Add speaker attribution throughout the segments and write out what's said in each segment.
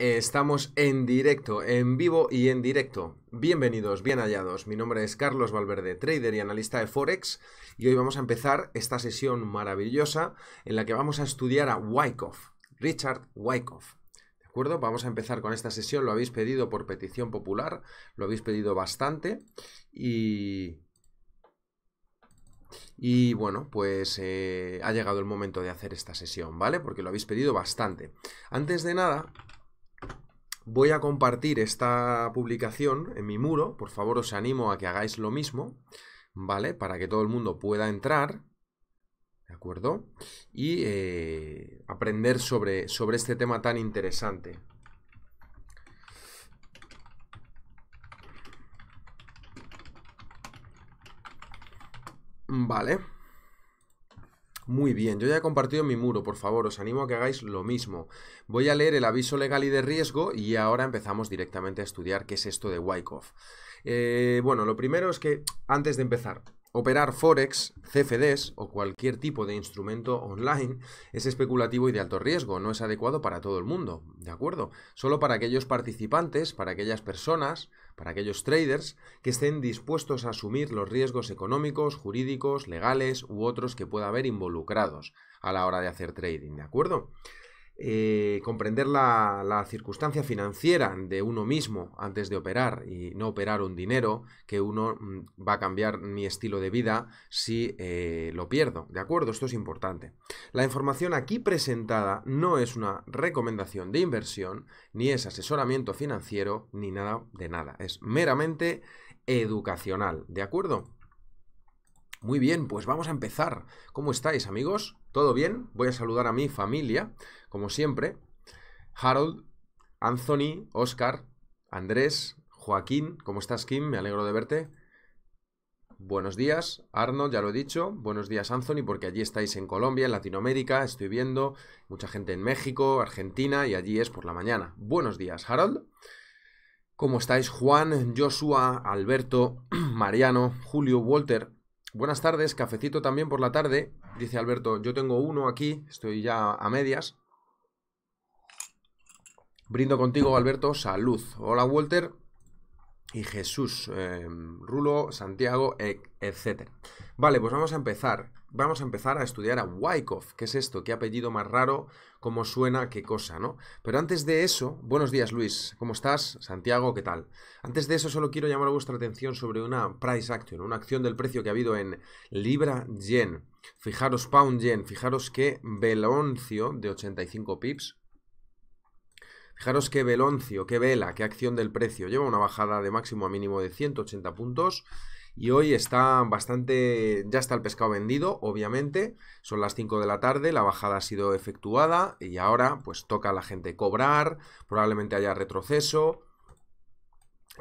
Speaker 1: Estamos en directo, en vivo y en directo. Bienvenidos, bien hallados. Mi nombre es Carlos Valverde, trader y analista de Forex, y hoy vamos a empezar esta sesión maravillosa en la que vamos a estudiar a Wyckoff, Richard Wyckoff. ¿De acuerdo? Vamos a empezar con esta sesión, lo habéis pedido por petición popular, lo habéis pedido bastante y... Y bueno, pues eh, ha llegado el momento de hacer esta sesión, ¿vale? Porque lo habéis pedido bastante. Antes de nada, voy a compartir esta publicación en mi muro. Por favor, os animo a que hagáis lo mismo, ¿vale? Para que todo el mundo pueda entrar, ¿de acuerdo? Y eh, aprender sobre, sobre este tema tan interesante. Vale muy bien. Yo ya he compartido mi muro, por favor, os animo a que hagáis lo mismo. Voy a leer el aviso legal y de riesgo y ahora empezamos directamente a estudiar qué es esto de Wyckoff. Eh, bueno, lo primero es que antes de empezar, Operar Forex, CFDs o cualquier tipo de instrumento online es especulativo y de alto riesgo, no es adecuado para todo el mundo, ¿de acuerdo? Solo para aquellos participantes, para aquellas personas para aquellos traders que estén dispuestos a asumir los riesgos económicos, jurídicos, legales u otros que pueda haber involucrados a la hora de hacer trading, ¿de acuerdo? Eh, comprender la, circunstancia financiera de uno mismo antes de operar y no operar un dinero que uno mm, va a cambiar mi estilo de vida si eh, lo pierdo. ¿De acuerdo? Esto es importante. La información aquí presentada no es una recomendación de inversión, ni es asesoramiento financiero, ni nada de nada. Es meramente educacional. ¿De acuerdo? Muy bien, pues vamos a empezar. ¿Cómo estáis amigos? ¿Todo bien? Voy a saludar a mi familia, como siempre. Harold, Anthony, Oscar, Andrés, Joaquín, ¿cómo estás, Kim? Me alegro de verte. Buenos días, Arno, ya lo he dicho. Buenos días, Anthony, porque allí estáis en Colombia, en Latinoamérica, estoy viendo mucha gente en México, Argentina, y allí es por la mañana. Buenos días, Harold. ¿Cómo estáis, Juan, Joshua, Alberto, Mariano, Julio, Walter? Buenas tardes, cafecito también por la tarde, dice Alberto. Yo tengo uno aquí, estoy ya a medias. Brindo contigo, Alberto. Salud. Hola, Walter. Y Jesús, eh, Rulo, Santiago, e, etc. Vale, pues vamos a empezar vamos a empezar a estudiar a Wyckoff. ¿Qué es esto? ¿Qué apellido más raro? ¿Cómo suena? ¿Qué cosa? ¿no? Pero antes de eso, buenos días Luis, ¿cómo estás? Santiago, ¿qué tal? Antes de eso solo quiero llamar vuestra atención sobre una price action, una acción del precio que ha habido en Libra Yen. Fijaros Pound Yen, fijaros que Beloncio de 85 pips, Fijaros que veloncio, qué vela, qué acción del precio. Lleva una bajada de máximo a mínimo de 180 puntos y hoy está bastante, ya está el pescado vendido, obviamente. Son las 5 de la tarde, la bajada ha sido efectuada y ahora pues toca a la gente cobrar, probablemente haya retroceso,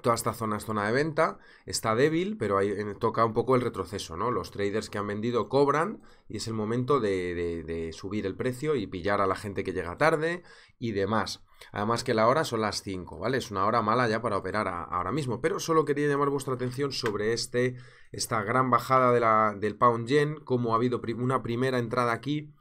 Speaker 1: Toda esta zona es zona de venta, está débil, pero ahí eh, toca un poco el retroceso, ¿no? Los traders que han vendido cobran y es el momento de, subir el precio y pillar a la gente que llega tarde y demás. Además que la hora son las 5, ¿vale? Es una hora mala ya para operar ahora mismo, pero solo quería llamar vuestra atención sobre este, esta gran bajada del pound yen, como ha habido una primera entrada aquí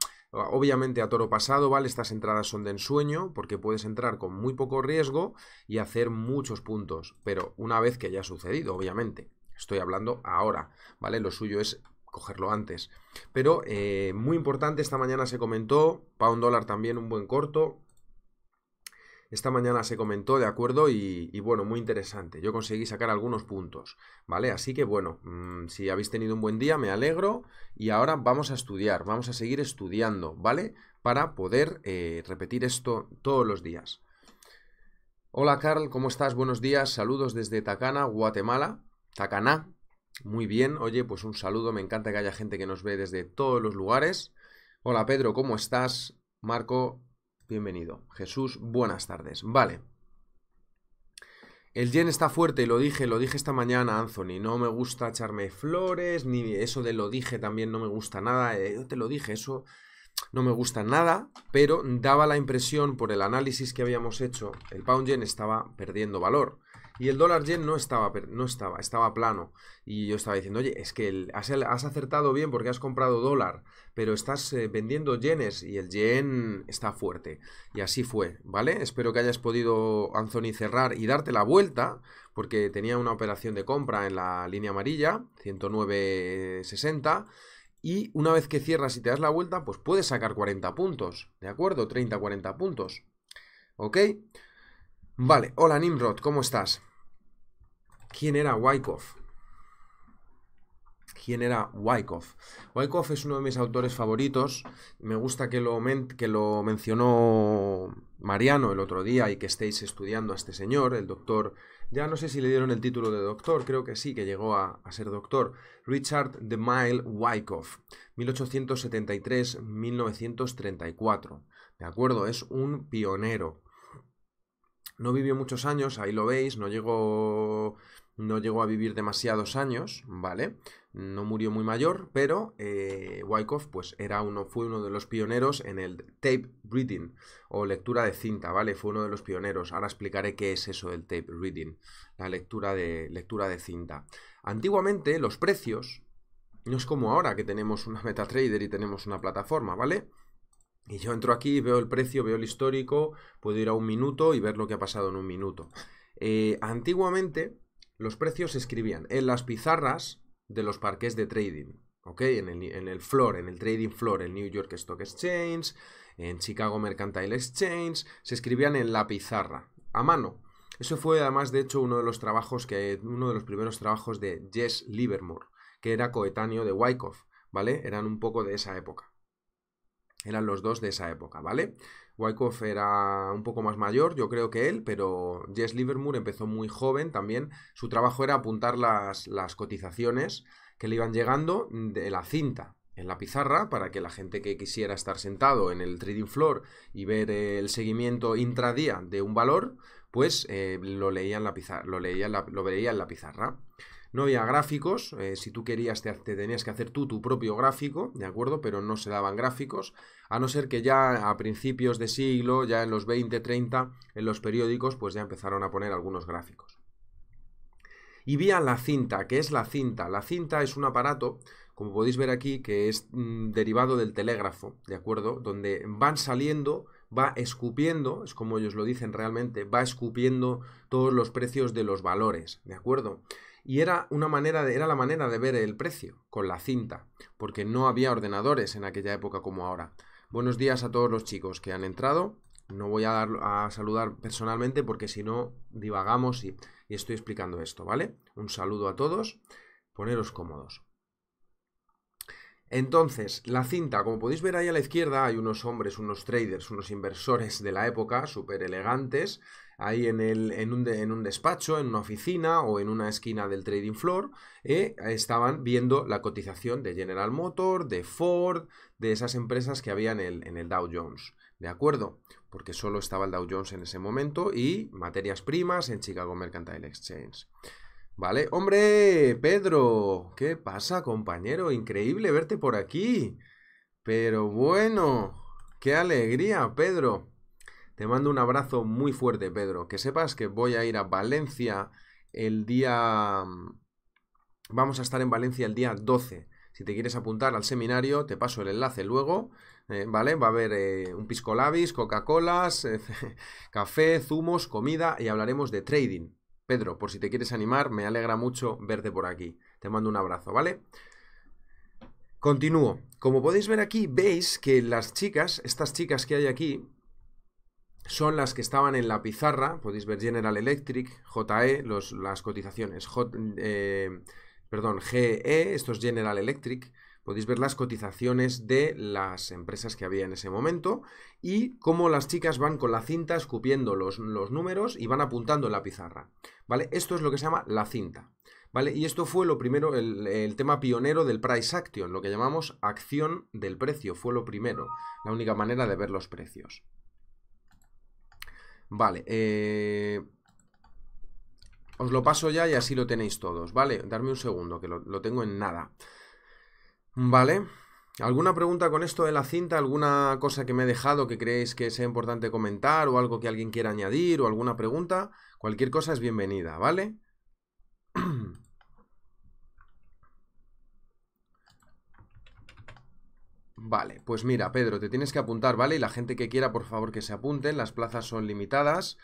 Speaker 1: Obviamente a toro pasado, ¿vale? Estas entradas son de ensueño porque puedes entrar con muy poco riesgo y hacer muchos puntos, pero una vez que haya sucedido, obviamente. Estoy hablando ahora, ¿vale? Lo suyo es cogerlo antes. Pero eh, muy importante, esta mañana se comentó, pound dólar también un buen corto, esta mañana se comentó, ¿de acuerdo? Y, bueno, muy interesante. Yo conseguí sacar algunos puntos, ¿vale? Así que bueno, mm, si habéis tenido un buen día, me alegro. Y ahora vamos a estudiar, vamos a seguir estudiando, ¿vale? Para poder eh, repetir esto todos los días. Hola Carl, ¿cómo estás? Buenos días, saludos desde Tacana, Guatemala. Tacana, muy bien, oye, pues un saludo, me encanta que haya gente que nos ve desde todos los lugares. Hola Pedro, ¿cómo estás? Marco, Bienvenido. Jesús, buenas tardes. Vale. El yen está fuerte, lo dije, lo dije esta mañana, Anthony. No me gusta echarme flores, ni eso de lo dije también no me gusta nada. Eh, yo te lo dije, eso no me gusta nada, pero daba la impresión por el análisis que habíamos hecho, el pound yen estaba perdiendo valor. Y el dólar yen no estaba, no estaba, estaba plano. Y yo estaba diciendo, oye, es que has, acertado bien porque has comprado dólar, pero estás eh, vendiendo yenes y el yen está fuerte. Y así fue, ¿vale? Espero que hayas podido, Anthony, cerrar y darte la vuelta, porque tenía una operación de compra en la línea amarilla, 109.60. Y una vez que cierras y te das la vuelta, pues puedes sacar 40 puntos, ¿de acuerdo? 30, 40 puntos. ¿Ok? Vale, hola Nimrod, ¿cómo estás? ¿Quién era Wyckoff? ¿Quién era Wyckoff? Wyckoff es uno de mis autores favoritos. Me gusta que lo, mencionó Mariano el otro día y que estéis estudiando a este señor, el doctor. Ya no sé si le dieron el título de doctor, creo que sí, que llegó a, a ser doctor. Richard de Mile Wyckoff, 1873-1934. De acuerdo, es un pionero. No vivió muchos años, ahí lo veis, no llegó, no llegó a vivir demasiados años, ¿vale? No murió muy mayor, pero eh, Wyckoff pues era uno, fue uno de los pioneros en el tape reading o lectura de cinta, ¿vale? Fue uno de los pioneros. Ahora explicaré qué es eso del tape reading, la lectura de, lectura de cinta. Antiguamente los precios, no es como ahora que tenemos una MetaTrader y tenemos una plataforma, ¿vale? Y yo entro aquí, veo el precio, veo el histórico, puedo ir a un minuto y ver lo que ha pasado en un minuto. Eh, antiguamente los precios se escribían en las pizarras de los parques de trading, ¿ok? En el, floor, en el trading floor, en New York Stock Exchange, en Chicago Mercantile Exchange, se escribían en la pizarra, a mano. Eso fue además, de hecho, uno de los trabajos que, uno de los primeros trabajos de Jess Livermore, que era coetáneo de Wyckoff, ¿vale? Eran un poco de esa época. Eran los dos de esa época, ¿vale? Wyckoff era un poco más mayor, yo creo que él, pero Jess Livermore empezó muy joven también. Su trabajo era apuntar las, las cotizaciones que le iban llegando de la cinta, en la pizarra para que la gente que quisiera estar sentado en el trading floor y ver el seguimiento intradía de un valor, pues eh, lo la lo lo veía en la pizarra. No había gráficos, eh, si tú querías te, tenías que hacer tú tu propio gráfico, ¿de acuerdo? Pero no se daban gráficos, a no ser que ya a principios de siglo, ya en los 20, 30, en los periódicos, pues ya empezaron a poner algunos gráficos. Y vía la cinta, ¿qué es la cinta? La cinta es un aparato, como podéis ver aquí, que es mm, derivado del telégrafo, ¿de acuerdo? Donde van saliendo va escupiendo, es como ellos lo dicen realmente, va escupiendo todos los precios de los valores, ¿de acuerdo? Y era una manera de, era la manera de ver el precio con la cinta, porque no había ordenadores en aquella época como ahora. Buenos días a todos los chicos que han entrado. No voy a, dar, a saludar personalmente porque si no divagamos y, y estoy explicando esto, ¿vale? Un saludo a todos. Poneros cómodos. Entonces, la cinta, como podéis ver ahí a la izquierda, hay unos hombres, unos traders, unos inversores de la época, súper elegantes, ahí en, el, en, un, despacho, en una oficina o en una esquina del trading floor, eh, estaban viendo la cotización de General Motors, de Ford, de esas empresas que había en el, en el Dow Jones. ¿De acuerdo? Porque solo estaba el Dow Jones en ese momento y materias primas en Chicago Mercantile Exchange. ¿Vale? Hombre, Pedro, ¿qué pasa, compañero? Increíble verte por aquí. Pero bueno, qué alegría, Pedro. Te mando un abrazo muy fuerte, Pedro. Que sepas que voy a ir a Valencia el día... Mm, vamos a estar en Valencia el día 12. Si te quieres apuntar al seminario, te paso el enlace luego, eh, ¿vale? Va a haber eh, un pisco labis, Coca-Colas, eh, café, zumos, comida y hablaremos de trading. Pedro, por si te quieres animar, me alegra mucho verte por aquí. Te mando un abrazo, ¿vale? Continúo. Como podéis ver aquí, veis que las chicas, estas chicas que hay aquí, son las que estaban en la pizarra, podéis ver General Electric, JE, las cotizaciones, eh, perdón, GE, esto es General Electric, podéis ver las cotizaciones de las empresas que había en ese momento y cómo las chicas van con la cinta escupiendo los, números y van apuntando en la pizarra, ¿vale? Esto es lo que se llama la cinta. ¿Vale? Y esto fue lo primero, el, tema pionero del price action, lo que llamamos acción del precio, fue lo primero, la única manera de ver los precios. Vale, eh, Os lo paso ya y así lo tenéis todos, ¿vale? Darme un segundo, que lo, lo tengo en nada. ¿Vale? ¿Alguna pregunta con esto de la cinta? ¿Alguna cosa que me he dejado que creéis que sea importante comentar? ¿O algo que alguien quiera añadir? ¿O alguna pregunta? Cualquier cosa es bienvenida, ¿vale? Vale, pues mira, Pedro, te tienes que apuntar, ¿vale? Y la gente que quiera, por favor, que se apunten. Las plazas son limitadas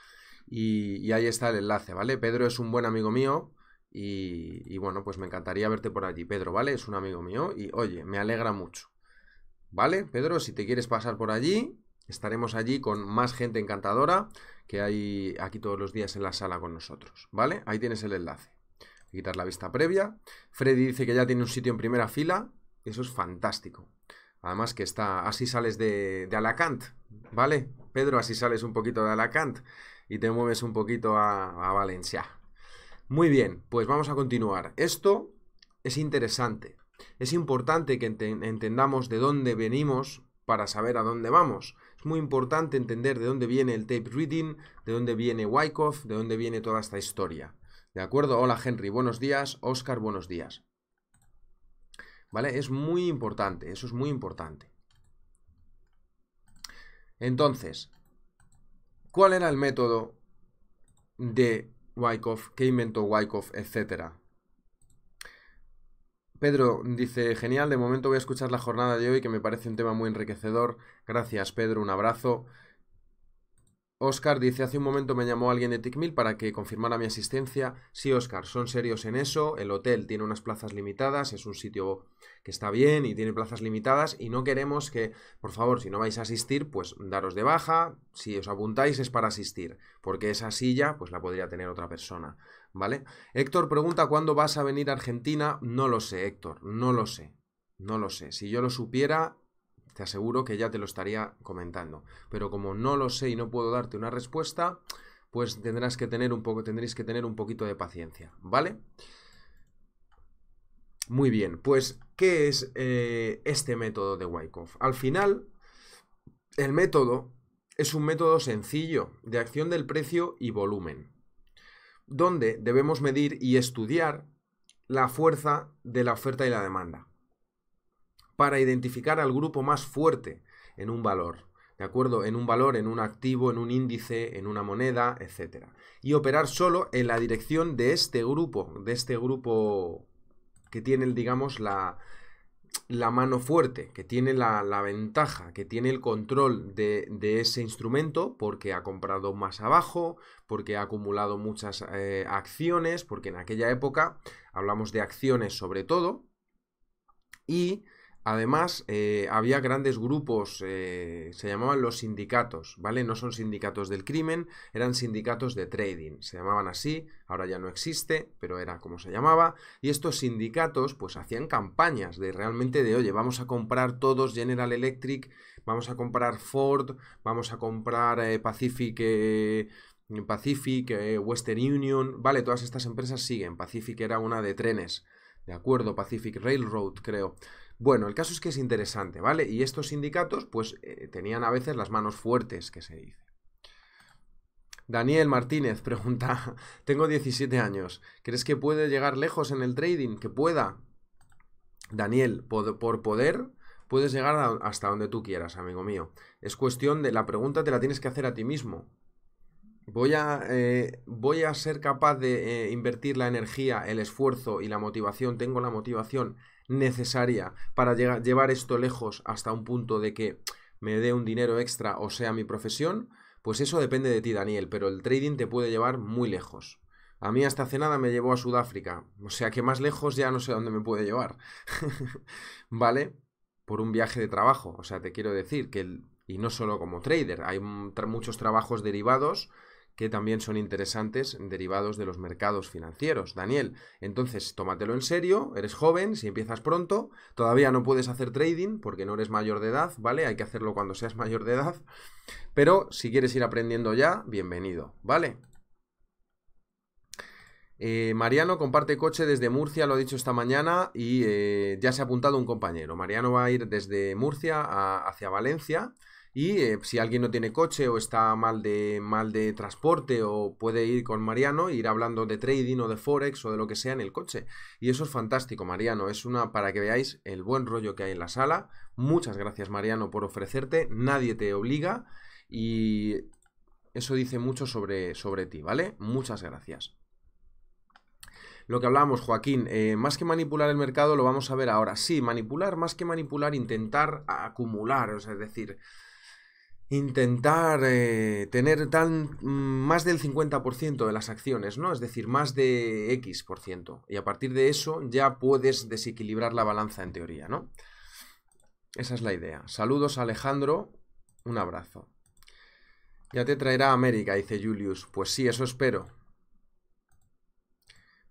Speaker 1: y, ahí está el enlace, ¿vale? Pedro es un buen amigo mío y, y, bueno, pues me encantaría verte por allí. Pedro, ¿vale? Es un amigo mío y, oye, me alegra mucho. ¿Vale? Pedro, si te quieres pasar por allí, estaremos allí con más gente encantadora que hay aquí todos los días en la sala con nosotros, ¿vale? Ahí tienes el enlace. Quitar la vista previa. Freddy dice que ya tiene un sitio en primera fila. Eso es fantástico. Además que está, así sales de, de Alacant, ¿vale? Pedro, así sales un poquito de Alacant y te mueves un poquito a, Valencia. Muy bien, pues vamos a continuar. Esto es interesante. Es importante que entendamos de dónde venimos para saber a dónde vamos. Es muy importante entender de dónde viene el tape reading, de dónde viene Wyckoff, de dónde viene toda esta historia. ¿De acuerdo? Hola Henry, buenos días. Oscar, buenos días. ¿Vale? Es muy importante, eso es muy importante. Entonces, ¿cuál era el método de Wyckoff? ¿Qué inventó Wyckoff? Etcétera. Pedro dice, genial, de momento voy a escuchar la jornada de hoy que me parece un tema muy enriquecedor. Gracias Pedro, un abrazo. Oscar dice, hace un momento me llamó alguien de TICMIL para que confirmara mi asistencia. Sí, Oscar, son serios en eso. El hotel tiene unas plazas limitadas, es un sitio que está bien y tiene plazas limitadas y no queremos que, por favor, si no vais a asistir, pues daros de baja. Si os apuntáis es para asistir, porque esa silla pues la podría tener otra persona, ¿vale? Héctor pregunta, ¿cuándo vas a venir a Argentina? No lo sé, Héctor, no lo sé. No lo sé. Si yo lo supiera, te aseguro que ya te lo estaría comentando. Pero como no lo sé y no puedo darte una respuesta, pues tendrás que tener un poco, tendréis que tener un poquito de paciencia, ¿vale? Muy bien, pues, ¿qué es eh, este método de Wyckoff? Al final, el método es un método sencillo de acción del precio y volumen, donde debemos medir y estudiar la fuerza de la oferta y la demanda para identificar al grupo más fuerte en un valor, ¿de acuerdo? En un valor, en un activo, en un índice, en una moneda, etcétera Y operar solo en la dirección de este grupo, de este grupo que tiene, digamos, la, mano fuerte, que tiene la, ventaja, que tiene el control de, ese instrumento porque ha comprado más abajo, porque ha acumulado muchas eh, acciones, porque en aquella época hablamos de acciones sobre todo, y Además, eh, había grandes grupos, eh, se llamaban los sindicatos, ¿vale? No son sindicatos del crimen, eran sindicatos de trading, se llamaban así, ahora ya no existe, pero era como se llamaba, y estos sindicatos pues hacían campañas de realmente de, oye, vamos a comprar todos General Electric, vamos a comprar Ford, vamos a comprar eh, Pacific... Pacific, Western Union, vale, todas estas empresas siguen. Pacific era una de trenes, de acuerdo, Pacific Railroad, creo. Bueno, el caso es que es interesante, ¿vale? Y estos sindicatos, pues, eh, tenían a veces las manos fuertes, que se dice. Daniel Martínez pregunta, tengo 17 años, ¿crees que puede llegar lejos en el trading? Que pueda. Daniel, por, poder, puedes llegar hasta donde tú quieras, amigo mío. Es cuestión de, la pregunta te la tienes que hacer a ti mismo. Voy a, eh, voy a ser capaz de eh, invertir la energía, el esfuerzo y la motivación, tengo la motivación necesaria para llevar esto lejos hasta un punto de que me dé un dinero extra o sea mi profesión, pues eso depende de ti, Daniel, pero el trading te puede llevar muy lejos. A mí hasta hace nada me llevó a Sudáfrica, o sea que más lejos ya no sé dónde me puede llevar. ¿Vale? Por un viaje de trabajo, o sea, te quiero decir que, y no solo como trader, hay muchos trabajos derivados que también son interesantes derivados de los mercados financieros. Daniel, entonces tómatelo en serio, eres joven, si empiezas pronto, todavía no puedes hacer trading porque no eres mayor de edad, ¿vale? Hay que hacerlo cuando seas mayor de edad, pero si quieres ir aprendiendo ya, bienvenido, ¿vale? Eh, Mariano comparte coche desde Murcia, lo ha dicho esta mañana, y eh, ya se ha apuntado un compañero. Mariano va a ir desde Murcia hacia Valencia y eh, si alguien no tiene coche o está mal de, mal de transporte o puede ir con Mariano, ir hablando de trading o de forex o de lo que sea en el coche. Y eso es fantástico, Mariano. Es una para que veáis el buen rollo que hay en la sala. Muchas gracias, Mariano, por ofrecerte. Nadie te obliga y eso dice mucho sobre, sobre ti, ¿vale? Muchas gracias lo que hablábamos, Joaquín, eh, más que manipular el mercado lo vamos a ver ahora. Sí, manipular, más que manipular, intentar acumular, es decir, intentar eh, tener tan, mm, más del 50% de las acciones, ¿no? Es decir, más de X Y a partir de eso ya puedes desequilibrar la balanza en teoría, ¿no? Esa es la idea. Saludos Alejandro, un abrazo. Ya te traerá América, dice Julius. Pues sí, eso espero.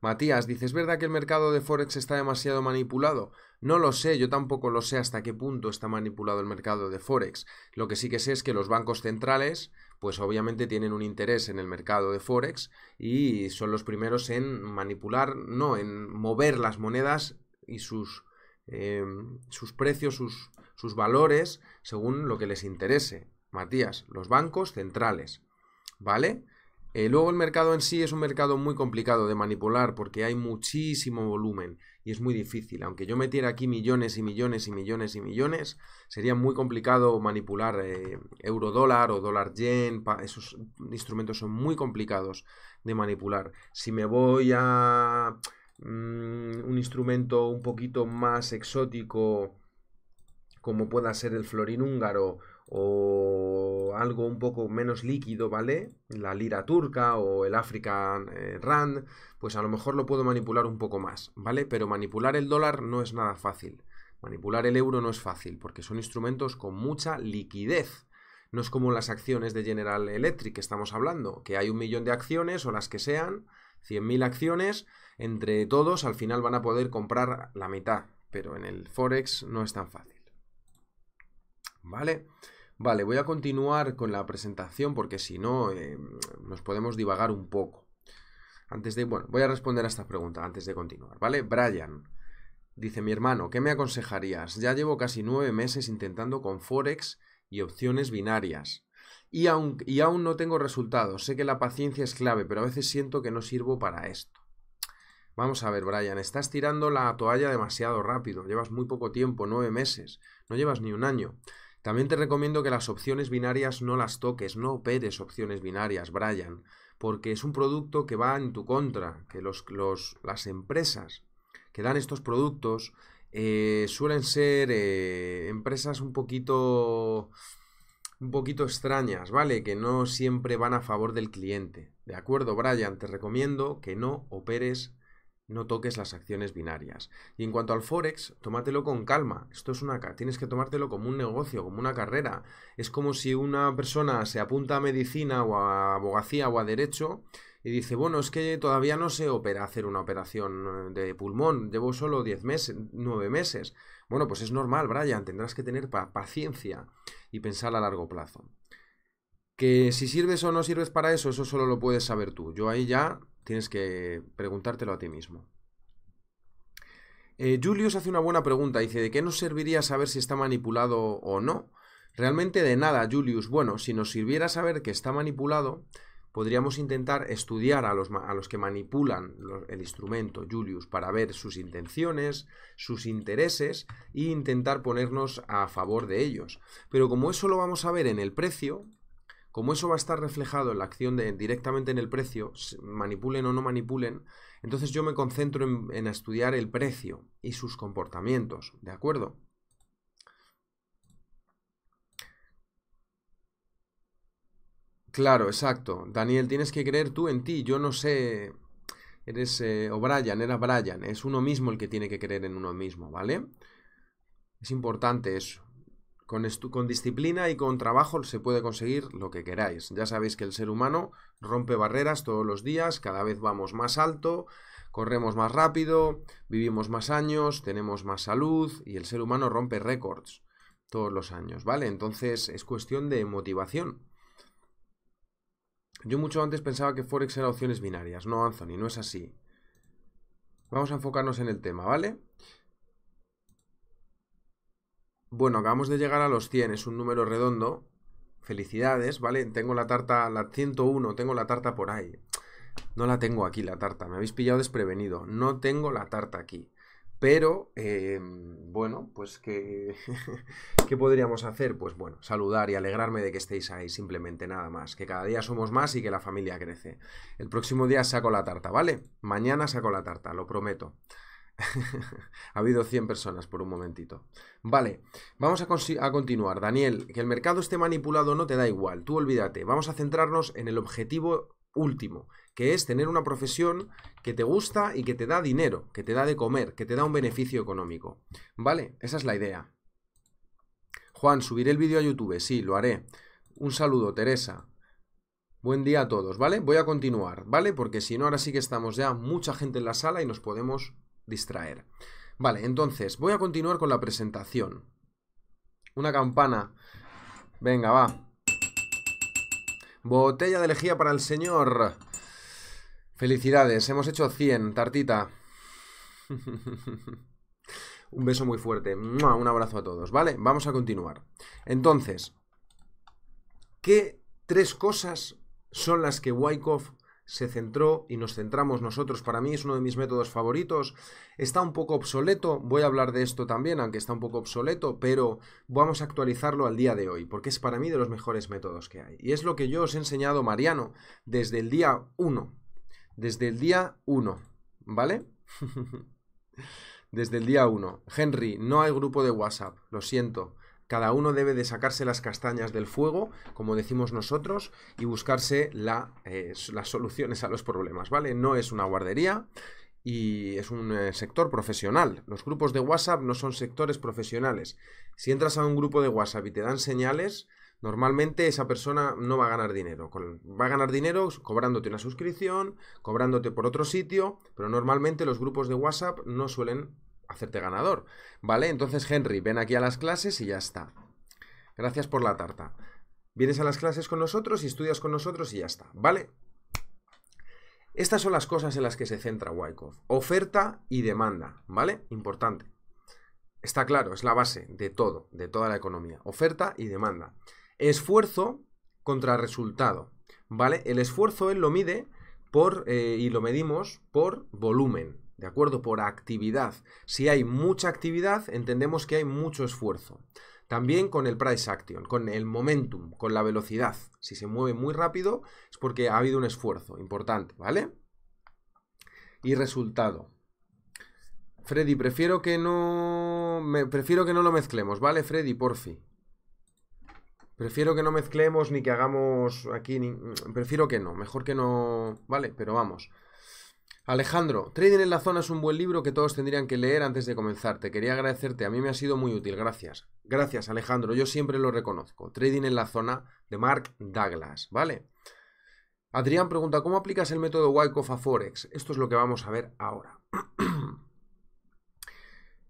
Speaker 1: Matías, dices, ¿es verdad que el mercado de Forex está demasiado manipulado? No lo sé, yo tampoco lo sé hasta qué punto está manipulado el mercado de Forex. Lo que sí que sé es que los bancos centrales, pues obviamente tienen un interés en el mercado de Forex y son los primeros en manipular, no, en mover las monedas y sus, em, sus precios, sus valores, según lo que les interese. Matías, los bancos centrales. ¿Vale? Eh, luego el mercado en sí es un mercado muy complicado de manipular porque hay muchísimo volumen y es muy difícil. Aunque yo metiera aquí millones y millones y millones y millones, sería muy complicado manipular eh, euro dólar o dólar yen. Esos instrumentos son muy complicados de manipular. Si me voy a mm, un instrumento un poquito más exótico como pueda ser el florín húngaro o algo un poco menos líquido, ¿vale? La lira turca o el African eh, Rand, pues a lo mejor lo puedo manipular un poco más, ¿vale? Pero manipular el dólar no es nada fácil. Manipular el euro no es fácil porque son instrumentos con mucha liquidez. No es como las acciones de General Electric que estamos hablando, que hay un millón de acciones o las que sean, 100.000 acciones, entre todos al final van a poder comprar la mitad, pero en el Forex no es tan fácil. ¿Vale? Vale, voy a continuar con la presentación porque si no eh, nos podemos divagar un poco. Antes de, bueno, voy a responder a esta pregunta antes de continuar, ¿vale? Brian dice, mi hermano, ¿qué me aconsejarías? Ya llevo casi nueve meses intentando con Forex y opciones binarias. Y aún, y aún no tengo resultados. Sé que la paciencia es clave, pero a veces siento que no sirvo para esto. Vamos a ver, Brian, estás tirando la toalla demasiado rápido. Llevas muy poco tiempo, nueve meses. No llevas ni un año. También te recomiendo que las opciones binarias no las toques, no operes opciones binarias, Brian, porque es un producto que va en tu contra, que los, las empresas que dan estos productos eh, suelen ser eh, empresas un poquito un poquito extrañas, ¿vale? Que no siempre van a favor del cliente. ¿De acuerdo, Brian? Te recomiendo que no operes no toques las acciones binarias. Y en cuanto al Forex, tómatelo con calma. Esto es una... Tienes que tomártelo como un negocio, como una carrera. Es como si una persona se apunta a medicina o a abogacía o a derecho y dice, bueno, es que todavía no se opera, hacer una operación eh, de pulmón, llevo solo 10 meses, 9 meses. Bueno, pues es normal, Brian, tendrás que tener paciencia y pensar a largo plazo. Que si sirves o no sirves para eso, eso solo lo puedes saber tú. Yo ahí ya Tienes que preguntártelo a ti mismo. Eh, Julius hace una buena pregunta. Dice, ¿de qué nos serviría saber si está manipulado o no? Realmente de nada, Julius. Bueno, si nos sirviera saber que está manipulado, podríamos intentar estudiar a los, que manipulan el instrumento, Julius, para ver sus intenciones, sus intereses e intentar ponernos a favor de ellos. Pero como eso lo vamos a ver en el precio, como eso va a estar reflejado en la acción de, directamente en el precio, manipulen o no manipulen, entonces yo me concentro en, estudiar el precio y sus comportamientos, ¿de acuerdo? Claro, exacto. Daniel, tienes que creer tú en ti. Yo no sé. Eres eh, O'Brien, era Brian. Es uno mismo el que tiene que creer en uno mismo, ¿vale? Es importante eso. Con, disciplina y con trabajo se puede conseguir lo que queráis. Ya sabéis que el ser humano rompe barreras todos los días, cada vez vamos más alto, corremos más rápido, vivimos más años, tenemos más salud y el ser humano rompe récords todos los años, ¿vale? Entonces es cuestión de motivación. Yo mucho antes pensaba que Forex era opciones binarias. No, Anthony, no es así. Vamos a enfocarnos en el tema, ¿vale? Bueno, acabamos de llegar a los 100, es un número redondo. Felicidades, ¿vale? Tengo la tarta, la 101, tengo la tarta por ahí. No la tengo aquí, la tarta, me habéis pillado desprevenido. No tengo la tarta aquí. Pero, em, bueno, pues que... ¿Qué podríamos hacer? Pues bueno, saludar y alegrarme de que estéis ahí, simplemente nada más. Que cada día somos más y que la familia crece. El próximo día saco la tarta, ¿vale? Mañana saco la tarta, lo prometo ha habido 100 personas por un momentito. Vale, vamos a, continuar. Daniel, que el mercado esté manipulado no te da igual, tú olvídate. Vamos a centrarnos en el objetivo último, que es tener una profesión que te gusta y que te da dinero, que te da de comer, que te da un beneficio económico. Vale, esa es la idea. Juan, subiré el vídeo a YouTube, sí, lo haré. Un saludo, Teresa. Buen día a todos, ¿vale? Voy a continuar, ¿vale? Porque si no, ahora sí que estamos ya mucha gente en la sala y nos podemos distraer. Vale, entonces voy a continuar con la presentación. Una campana. Venga, va. Botella de elegía para el señor. Felicidades, hemos hecho 100, tartita. Un beso muy fuerte. Un abrazo a todos, ¿vale? Vamos a continuar. Entonces, ¿qué tres cosas son las que Wyckoff se centró y nos centramos nosotros. Para mí es uno de mis métodos favoritos. Está un poco obsoleto, voy a hablar de esto también, aunque está un poco obsoleto, pero vamos a actualizarlo al día de hoy, porque es para mí de los mejores métodos que hay. Y es lo que yo os he enseñado, Mariano, desde el día 1. Desde el día 1, ¿vale? desde el día 1. Henry, no hay grupo de WhatsApp, lo siento. Cada uno debe de sacarse las castañas del fuego, como decimos nosotros, y buscarse eh, las soluciones a los problemas, ¿vale? No es una guardería y es un eh, sector profesional. Los grupos de WhatsApp no son sectores profesionales. Si entras a un grupo de WhatsApp y te dan señales, normalmente esa persona no va a ganar dinero. Va a ganar dinero cobrándote una suscripción, cobrándote por otro sitio, pero normalmente los grupos de WhatsApp no suelen hacerte ganador. ¿Vale? Entonces, Henry, ven aquí a las clases y ya está. Gracias por la tarta. Vienes a las clases con nosotros y estudias con nosotros y ya está. ¿Vale? Estas son las cosas en las que se centra Wyckoff. Oferta y demanda, ¿vale? Importante. Está claro, es la base de todo, de toda la economía. Oferta y demanda. Esfuerzo contra resultado, ¿vale? El esfuerzo él lo mide por, eh, y lo medimos por volumen, ¿De acuerdo? Por actividad. Si hay mucha actividad, entendemos que hay mucho esfuerzo. También con el price action, con el momentum, con la velocidad. Si se mueve muy rápido es porque ha habido un esfuerzo importante, ¿vale? Y resultado. Freddy, prefiero que no prefiero que no lo mezclemos, ¿vale, Freddy? Porfi. Prefiero que no mezclemos ni que hagamos aquí prefiero que no, mejor que no, ¿vale? Pero vamos. Alejandro, Trading en la Zona es un buen libro que todos tendrían que leer antes de comenzar. Te quería agradecerte, a mí me ha sido muy útil, gracias. Gracias, Alejandro, yo siempre lo reconozco. Trading en la Zona de Mark Douglas, ¿vale? Adrián pregunta, ¿cómo aplicas el método Wyckoff a Forex? Esto es lo que vamos a ver ahora.